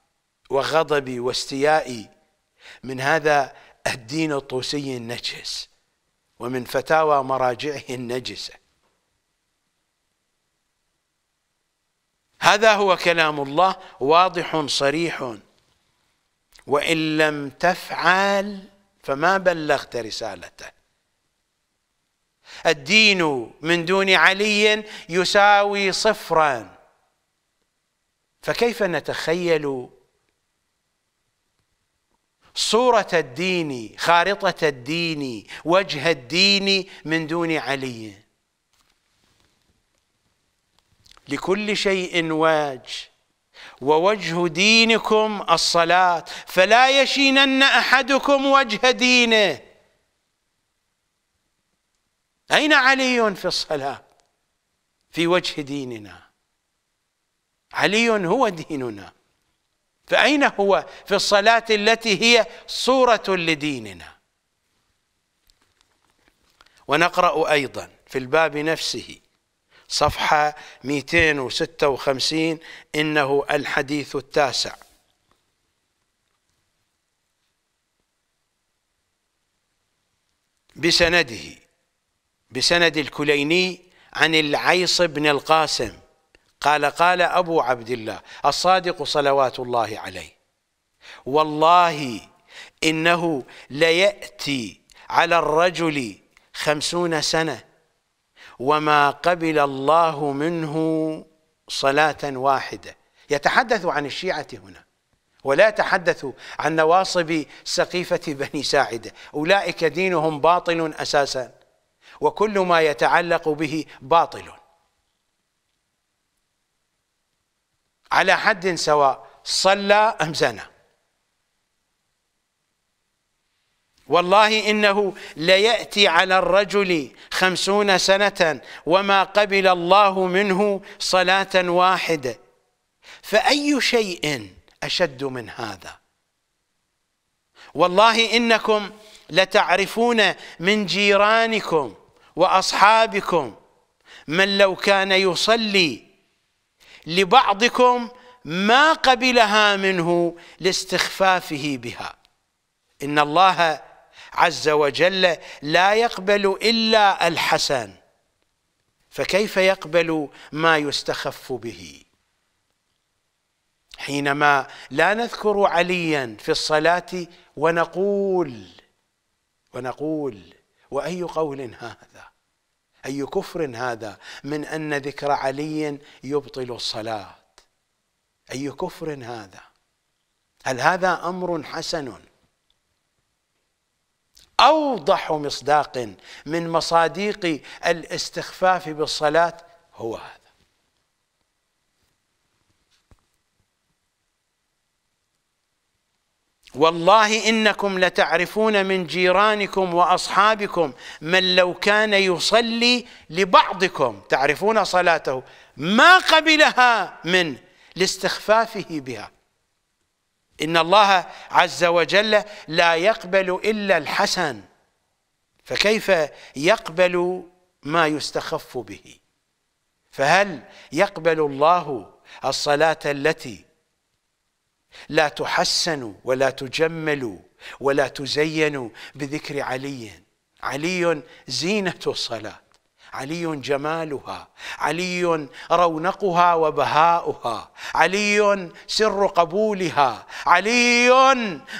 وغضبي واستيائي من هذا الدين الطوسي النجس ومن فتاوى مراجعه النجسه هذا هو كلام الله واضح صريح وان لم تفعل فما بلغت رسالته الدين من دون علي يساوي صفرا فكيف نتخيل صورة الدين خارطة الدين وجه الدين من دون علي لكل شيء وجه ووجه دينكم الصلاة فلا يشينن أحدكم وجه دينه أين علي في الصلاة في وجه ديننا علي هو ديننا فأين هو في الصلاة التي هي صورة لديننا ونقرأ أيضا في الباب نفسه صفحة 256 إنه الحديث التاسع بسنده بسند الكليني عن العيص بن القاسم قال قال أبو عبد الله الصادق صلوات الله عليه والله إنه ليأتي على الرجل خمسون سنة وما قبل الله منه صلاة واحدة يتحدث عن الشيعة هنا ولا يتحدث عن نواصب سقيفة بني ساعدة أولئك دينهم باطل أساساً وكل ما يتعلق به باطل على حد سواء صلى أم زنى والله إنه ليأتي على الرجل خمسون سنة وما قبل الله منه صلاة واحدة فأي شيء أشد من هذا والله إنكم لتعرفون من جيرانكم واصحابكم من لو كان يصلي لبعضكم ما قبلها منه لاستخفافه بها ان الله عز وجل لا يقبل الا الحسن فكيف يقبل ما يستخف به حينما لا نذكر عليا في الصلاه ونقول ونقول واي قول هذا أي كفر هذا من أن ذكر علي يبطل الصلاة أي كفر هذا هل هذا أمر حسن أوضح مصداق من مصاديق الاستخفاف بالصلاة هو هذا والله إنكم لتعرفون من جيرانكم وأصحابكم من لو كان يصلي لبعضكم تعرفون صلاته ما قبلها من لاستخفافه بها إن الله عز وجل لا يقبل إلا الحسن فكيف يقبل ما يستخف به فهل يقبل الله الصلاة التي لا تحسنوا ولا تجملوا ولا تزينوا بذكر علي علي زينة الصلاة علي جمالها علي رونقها وبهاؤها علي سر قبولها علي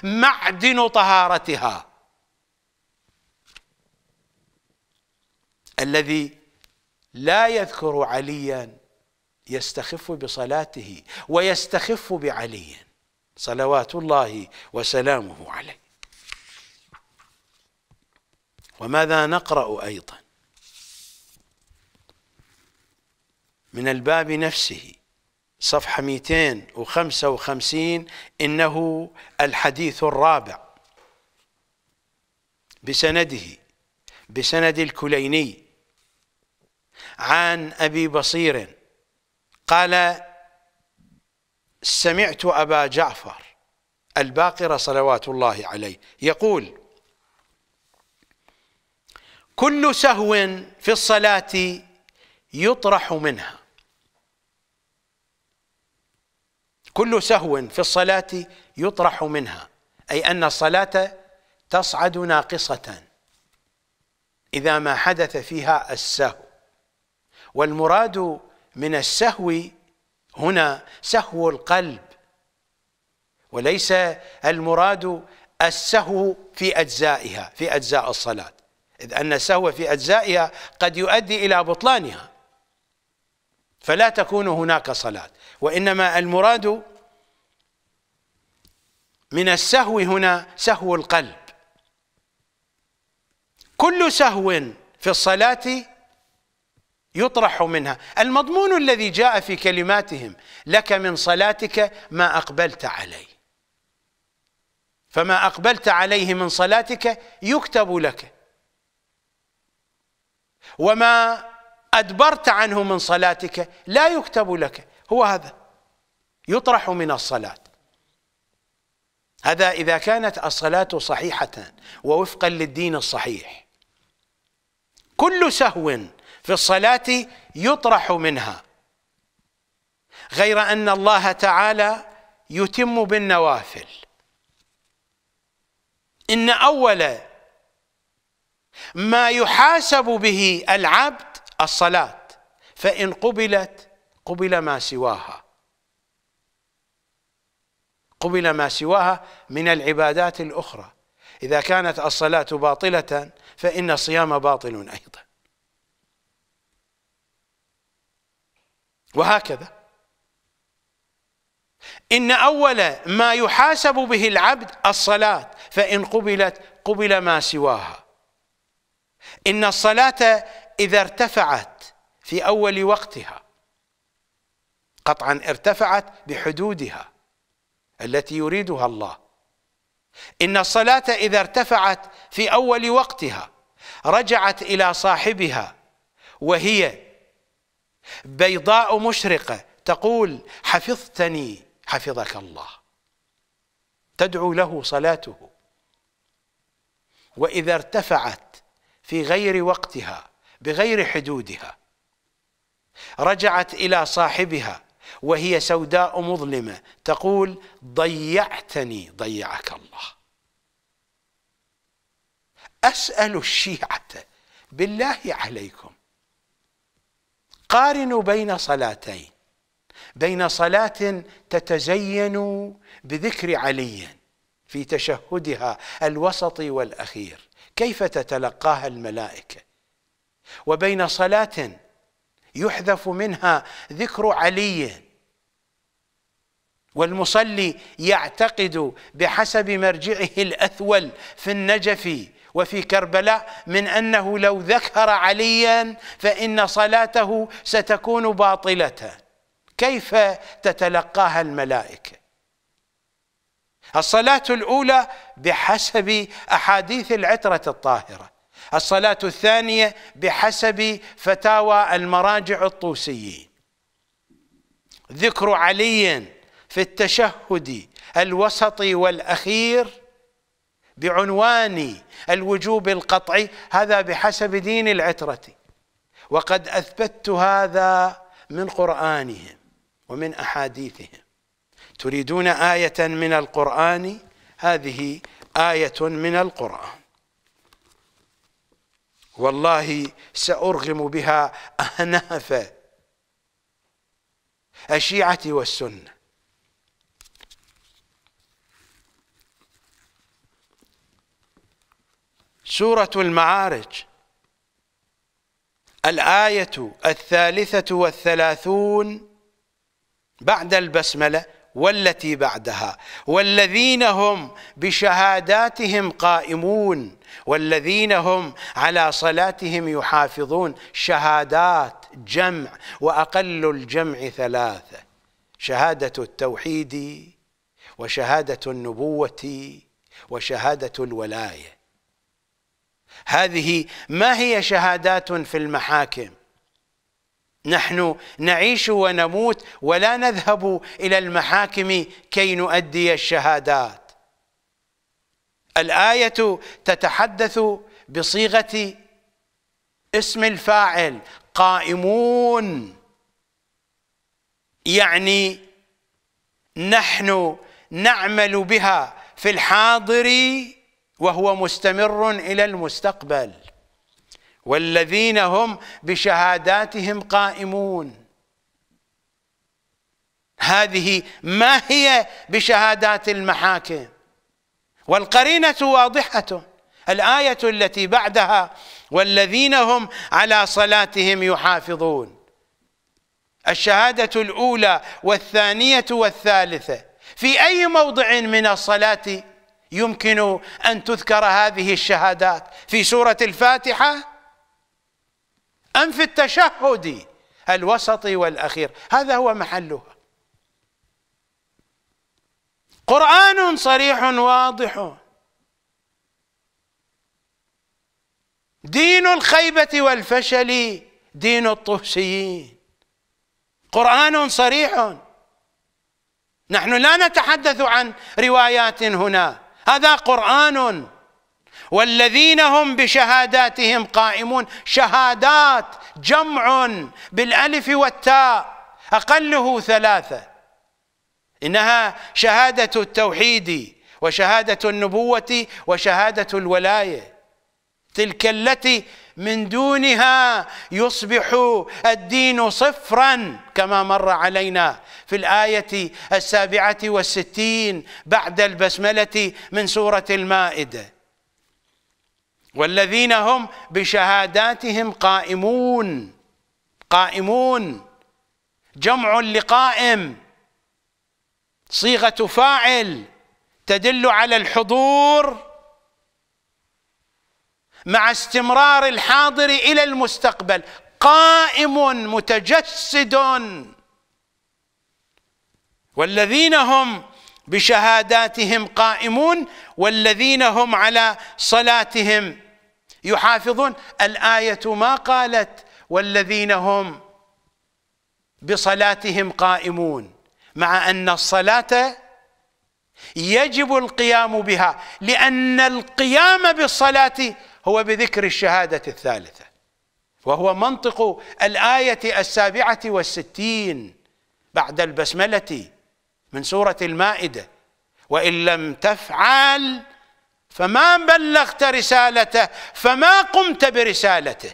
معدن طهارتها الذي لا يذكر عليا يستخف بصلاته ويستخف بعلي صلوات الله وسلامه عليه وماذا نقرأ أيضا من الباب نفسه صفحة 255 إنه الحديث الرابع بسنده بسند الكليني عن أبي بصير قال سمعت أبا جعفر الباقر صلوات الله عليه يقول كل سهو في الصلاة يطرح منها كل سهو في الصلاة يطرح منها أي أن الصلاة تصعد ناقصة إذا ما حدث فيها السهو والمراد من السهو هنا سهو القلب وليس المراد السهو في أجزائها في أجزاء الصلاة إذ أن السهو في أجزائها قد يؤدي إلى بطلانها فلا تكون هناك صلاة وإنما المراد من السهو هنا سهو القلب كل سهو في الصلاة يطرح منها المضمون الذي جاء في كلماتهم لك من صلاتك ما أقبلت عليه فما أقبلت عليه من صلاتك يكتب لك وما أدبرت عنه من صلاتك لا يكتب لك هو هذا يطرح من الصلاة هذا إذا كانت الصلاة صحيحة ووفقا للدين الصحيح كل سهو في الصلاة يطرح منها غير أن الله تعالى يتم بالنوافل إن أول ما يحاسب به العبد الصلاة فإن قبلت قبل ما سواها قبل ما سواها من العبادات الأخرى إذا كانت الصلاة باطلة فإن الصيام باطل أيضا وهكذا إن أول ما يحاسب به العبد الصلاة فإن قبلت قبل ما سواها إن الصلاة إذا ارتفعت في أول وقتها قطعا ارتفعت بحدودها التي يريدها الله إن الصلاة إذا ارتفعت في أول وقتها رجعت إلى صاحبها وهي بيضاء مشرقة تقول حفظتني حفظك الله تدعو له صلاته وإذا ارتفعت في غير وقتها بغير حدودها رجعت إلى صاحبها وهي سوداء مظلمة تقول ضيعتني ضيعك الله أسأل الشيعة بالله عليكم قارنوا بين صلاتين بين صلاة تتزين بذكر علي في تشهدها الوسط والأخير كيف تتلقاها الملائكة وبين صلاة يحذف منها ذكر علي والمصلي يعتقد بحسب مرجعه الأثول في النجف وفي كربلاء من انه لو ذكر عليا فان صلاته ستكون باطله كيف تتلقاها الملائكه الصلاه الاولى بحسب احاديث العتره الطاهره الصلاه الثانيه بحسب فتاوى المراجع الطوسيين ذكر علي في التشهد الوسطي والاخير بعنوان الوجوب القطعي هذا بحسب دين العترة وقد أثبتت هذا من قرآنهم ومن أحاديثهم تريدون آية من القرآن هذه آية من القرآن والله سأرغم بها أهناف الشيعة والسنة سورة المعارج الآية الثالثة والثلاثون بعد البسملة والتي بعدها والذين هم بشهاداتهم قائمون والذين هم على صلاتهم يحافظون شهادات جمع وأقل الجمع ثلاثة شهادة التوحيد وشهادة النبوة وشهادة الولاية هذه ما هي شهادات في المحاكم نحن نعيش ونموت ولا نذهب إلى المحاكم كي نؤدي الشهادات الآية تتحدث بصيغة اسم الفاعل قائمون يعني نحن نعمل بها في الحاضر وهو مستمر إلى المستقبل والذين هم بشهاداتهم قائمون هذه ما هي بشهادات المحاكم والقرينة واضحة الآية التي بعدها والذين هم على صلاتهم يحافظون الشهادة الأولى والثانية والثالثة في أي موضع من الصلاة يمكن ان تذكر هذه الشهادات في سوره الفاتحه ام في التشهد الوسطي والاخير هذا هو محلها قران صريح واضح دين الخيبه والفشل دين الطهسيين قران صريح نحن لا نتحدث عن روايات هنا هذا قرآن والذين هم بشهاداتهم قائمون شهادات جمع بالألف والتاء أقله ثلاثة إنها شهادة التوحيد وشهادة النبوة وشهادة الولاية تلك التي من دونها يصبح الدين صفرا كما مر علينا في الآية السابعة والستين بعد البسملة من سورة المائدة والذين هم بشهاداتهم قائمون قائمون جمع لقائم صيغة فاعل تدل على الحضور مع استمرار الحاضر إلى المستقبل قائم متجسد والذين هم بشهاداتهم قائمون والذين هم على صلاتهم يحافظون الايه ما قالت والذين هم بصلاتهم قائمون مع ان الصلاه يجب القيام بها لان القيام بالصلاه هو بذكر الشهاده الثالثه وهو منطق الايه السابعه والستين بعد البسمله من سورة المائدة وإن لم تفعل فما بلغت رسالته فما قمت برسالته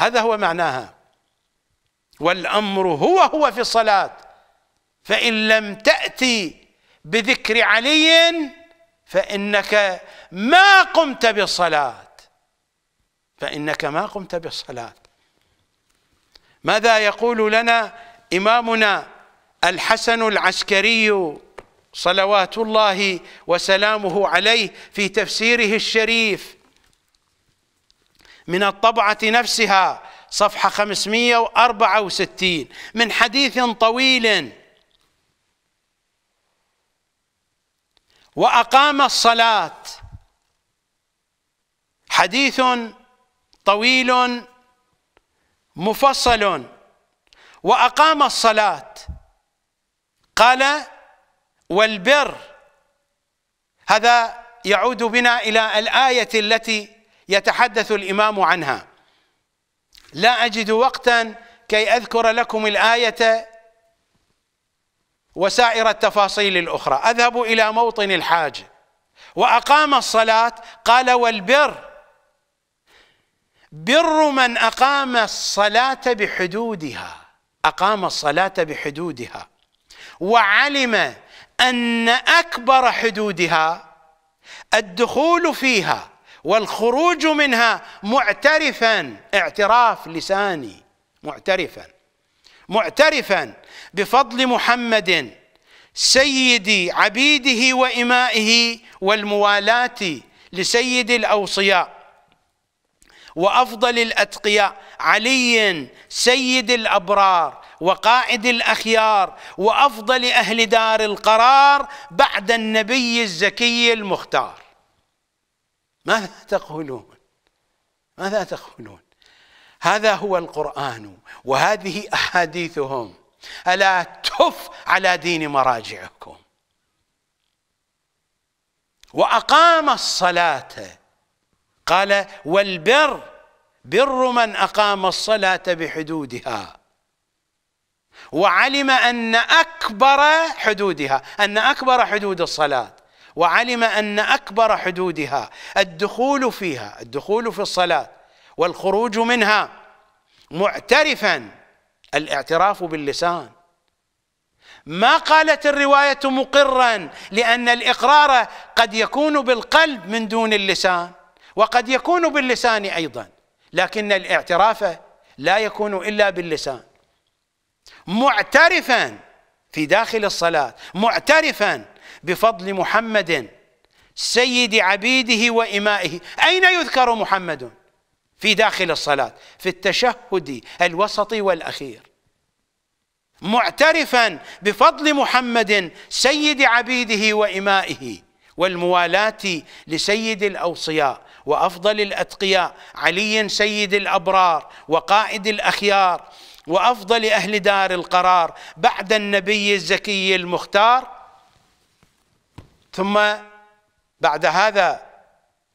هذا هو معناها والأمر هو هو في الصلاة فإن لم تأتي بذكر علي فإنك ما قمت بالصلاة فإنك ما قمت بالصلاة ماذا يقول لنا إمامنا الحسن العسكري صلوات الله وسلامه عليه في تفسيره الشريف من الطبعة نفسها صفحة 564 من حديث طويل وأقام الصلاة حديث طويل مفصل وأقام الصلاة قال والبر هذا يعود بنا إلى الآية التي يتحدث الإمام عنها لا أجد وقتا كي أذكر لكم الآية وسائر التفاصيل الأخرى أذهب إلى موطن الحاج وأقام الصلاة قال والبر بر من أقام الصلاة بحدودها أقام الصلاة بحدودها وعلم ان اكبر حدودها الدخول فيها والخروج منها معترفا اعتراف لساني معترفا معترفا بفضل محمد سيد عبيده وامائه والموالاه لسيد الاوصياء وافضل الاتقياء علي سيد الابرار وقائد الاخيار وافضل اهل دار القرار بعد النبي الزكي المختار ماذا تقولون ماذا تقولون هذا هو القران وهذه احاديثهم الا تف على دين مراجعكم واقام الصلاه قال والبر بر من اقام الصلاه بحدودها وعلم أن أكبر حدودها أن أكبر حدود الصلاة وعلم أن أكبر حدودها الدخول فيها الدخول في الصلاة والخروج منها معترفا الاعتراف باللسان ما قالت الرواية مقرا لأن الإقرار قد يكون بالقلب من دون اللسان وقد يكون باللسان أيضا لكن الاعتراف لا يكون إلا باللسان معترفا في داخل الصلاة معترفا بفضل محمد سيد عبيده وإمائه أين يذكر محمد في داخل الصلاة في التشهد الوسطي والأخير معترفا بفضل محمد سيد عبيده وإمائه والموالاة لسيد الأوصياء وأفضل الأتقياء علي سيد الأبرار وقائد الأخيار وافضل اهل دار القرار بعد النبي الزكي المختار ثم بعد هذا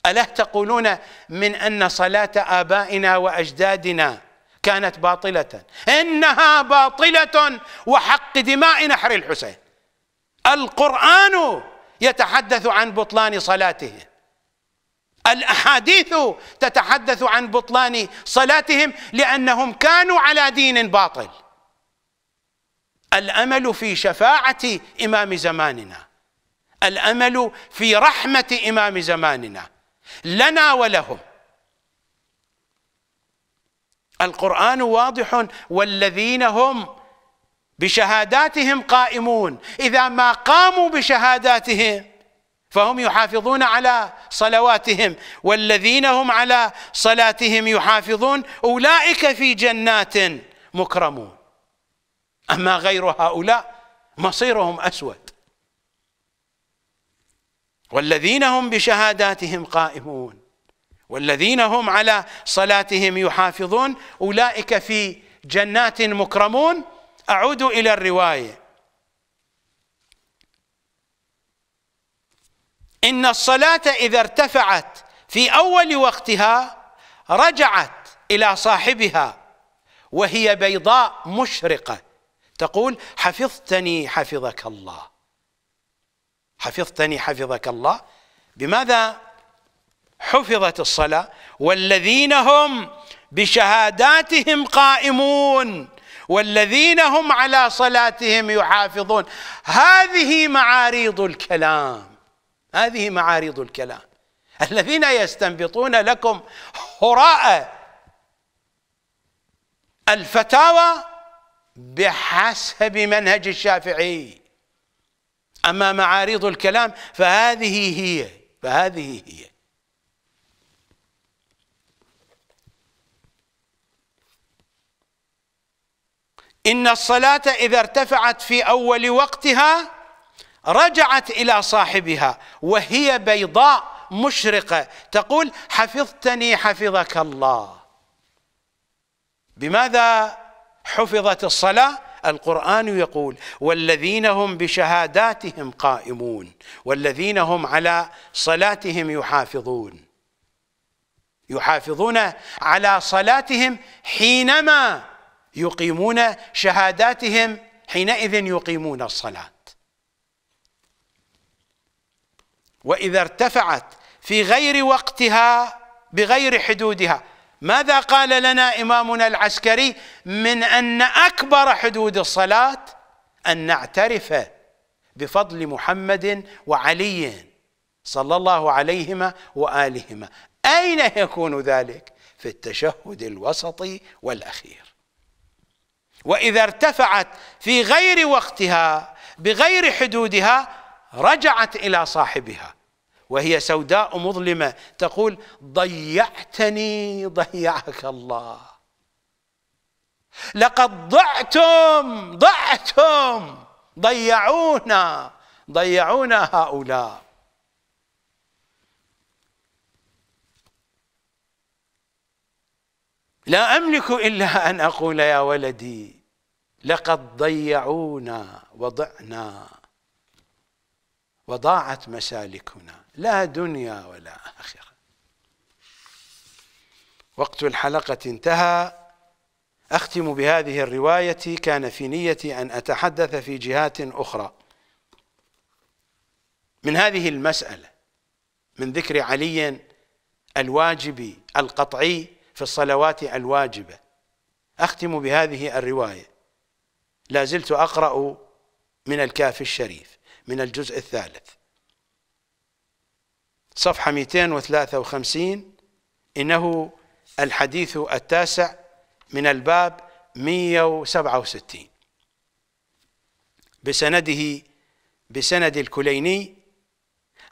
الا تقولون من ان صلاه ابائنا واجدادنا كانت باطله انها باطله وحق دماء نحر الحسين القران يتحدث عن بطلان صلاتهم الاحاديث تتحدث عن بطلان صلاتهم لانهم كانوا على دين باطل الامل في شفاعه امام زماننا الامل في رحمه امام زماننا لنا ولهم القران واضح والذين هم بشهاداتهم قائمون اذا ما قاموا بشهاداتهم فهم يحافظون على صلواتهم والذين هم على صلاتهم يحافظون اولئك في جنات مكرمون اما غير هؤلاء مصيرهم اسود والذين هم بشهاداتهم قائمون والذين هم على صلاتهم يحافظون اولئك في جنات مكرمون اعود الى الروايه إن الصلاة إذا ارتفعت في أول وقتها رجعت إلى صاحبها وهي بيضاء مشرقة تقول حفظتني حفظك الله حفظتني حفظك الله بماذا حفظت الصلاة والذين هم بشهاداتهم قائمون والذين هم على صلاتهم يحافظون هذه معاريض الكلام هذه معارض الكلام الذين يستنبطون لكم هراء الفتاوى بحسب منهج الشافعي أما معارض الكلام فهذه هي فهذه هي إن الصلاة إذا ارتفعت في أول وقتها رجعت إلى صاحبها وهي بيضاء مشرقة تقول حفظتني حفظك الله بماذا حفظت الصلاة القرآن يقول والذين هم بشهاداتهم قائمون والذين هم على صلاتهم يحافظون يحافظون على صلاتهم حينما يقيمون شهاداتهم حينئذ يقيمون الصلاه واذا ارتفعت في غير وقتها بغير حدودها ماذا قال لنا امامنا العسكري من ان اكبر حدود الصلاه ان نعترف بفضل محمد وعلي صلى الله عليهما والهما اين يكون ذلك في التشهد الوسطي والاخير واذا ارتفعت في غير وقتها بغير حدودها رجعت إلى صاحبها وهي سوداء مظلمة تقول ضيعتني ضيعك الله لقد ضعتم ضعتم ضيعونا ضيعونا هؤلاء لا أملك إلا أن أقول يا ولدي لقد ضيعونا وضعنا وضاعت مسالكنا لا دنيا ولا آخرة وقت الحلقة انتهى أختم بهذه الرواية كان في نيتي أن أتحدث في جهات أخرى من هذه المسألة من ذكر علي الواجبي القطعي في الصلوات الواجبة أختم بهذه الرواية لا زلت أقرأ من الكاف الشريف من الجزء الثالث صفحة 253 إنه الحديث التاسع من الباب 167 بسنده بسند الكليني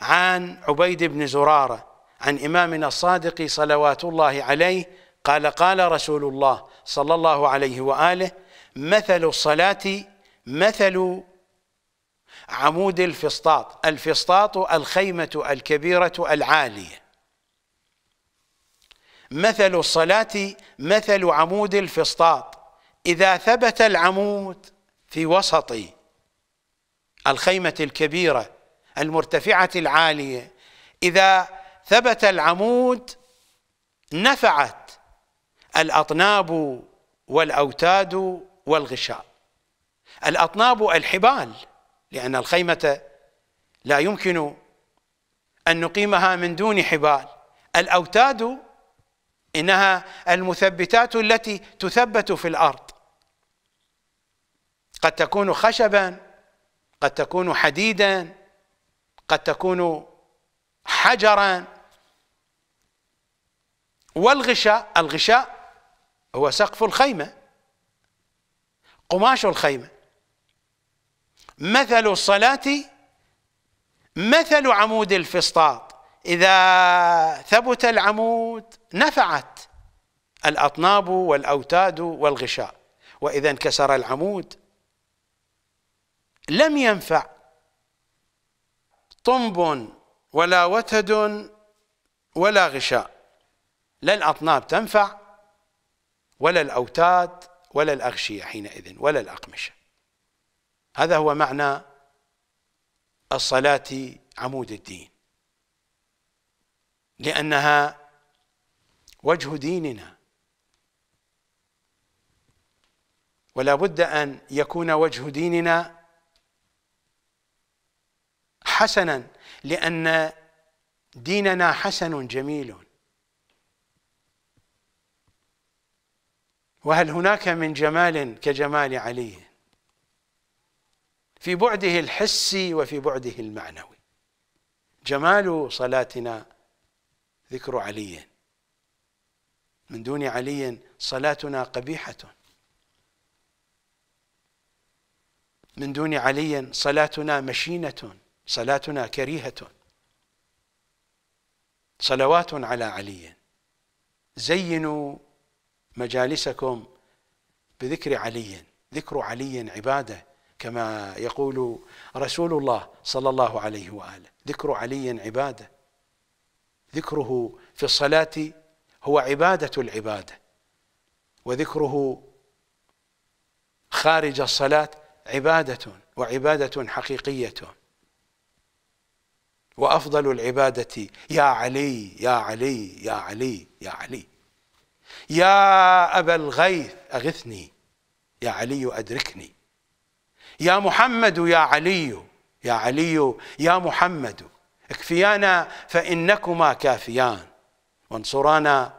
عن عبيد بن زرارة عن إمامنا الصادق صلوات الله عليه قال قال رسول الله صلى الله عليه وآله مثل الصلاة مثل عمود الفسطاط الفسطاط الخيمة الكبيرة العالية مثل الصلاة مثل عمود الفسطاط إذا ثبت العمود في وسط الخيمة الكبيرة المرتفعة العالية إذا ثبت العمود نفعت الأطناب والأوتاد والغشاء الأطناب الحبال لأن الخيمة لا يمكن أن نقيمها من دون حبال الأوتاد إنها المثبتات التي تثبت في الأرض قد تكون خشبا قد تكون حديدا قد تكون حجرا والغشاء الغشاء هو سقف الخيمة قماش الخيمة مثل الصلاة مثل عمود الفسطاط إذا ثبت العمود نفعت الأطناب والأوتاد والغشاء وإذا انكسر العمود لم ينفع طنب ولا وتد ولا غشاء لا الأطناب تنفع ولا الأوتاد ولا الأغشية حينئذ ولا الأقمشة هذا هو معنى الصلاة عمود الدين لأنها وجه ديننا ولا بد أن يكون وجه ديننا حسنا لأن ديننا حسن جميل وهل هناك من جمال كجمال عليه في بعده الحسي وفي بعده المعنوي جمال صلاتنا ذكر علي من دون علي صلاتنا قبيحة من دون علي صلاتنا مشينة صلاتنا كريهة صلوات على علي زينوا مجالسكم بذكر علي ذكر علي عباده كما يقول رسول الله صلى الله عليه واله ذكر علي عباده ذكره في الصلاه هو عباده العباده وذكره خارج الصلاه عباده وعباده حقيقيه وافضل العباده يا علي يا علي يا علي يا علي يا ابا الغيث اغثني يا علي ادركني يا محمد يا علي يا علي يا محمد اكفيانا فإنكما كافيان وانصرانا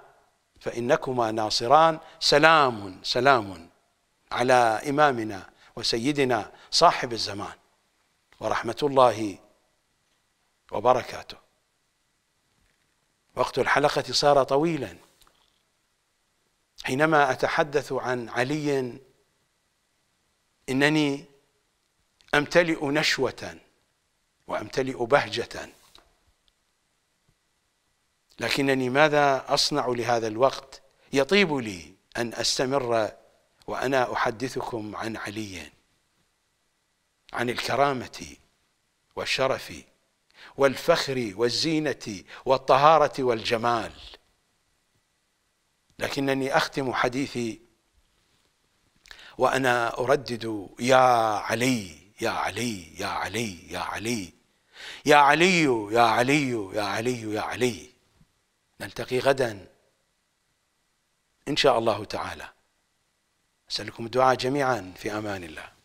فإنكما ناصران سلام سلام على إمامنا وسيدنا صاحب الزمان ورحمة الله وبركاته وقت الحلقة صار طويلا حينما أتحدث عن علي إنني أمتلئ نشوة وأمتلئ بهجة لكنني ماذا أصنع لهذا الوقت يطيب لي أن أستمر وأنا أحدثكم عن علي عن الكرامة والشرف والفخر والزينة والطهارة والجمال لكنني أختم حديثي وأنا أردد يا علي يا علي يا علي يا علي يا علي يا علي يا علي يا علي نلتقي غدا إن شاء الله تعالى أسألكم الدعاء جميعا في أمان الله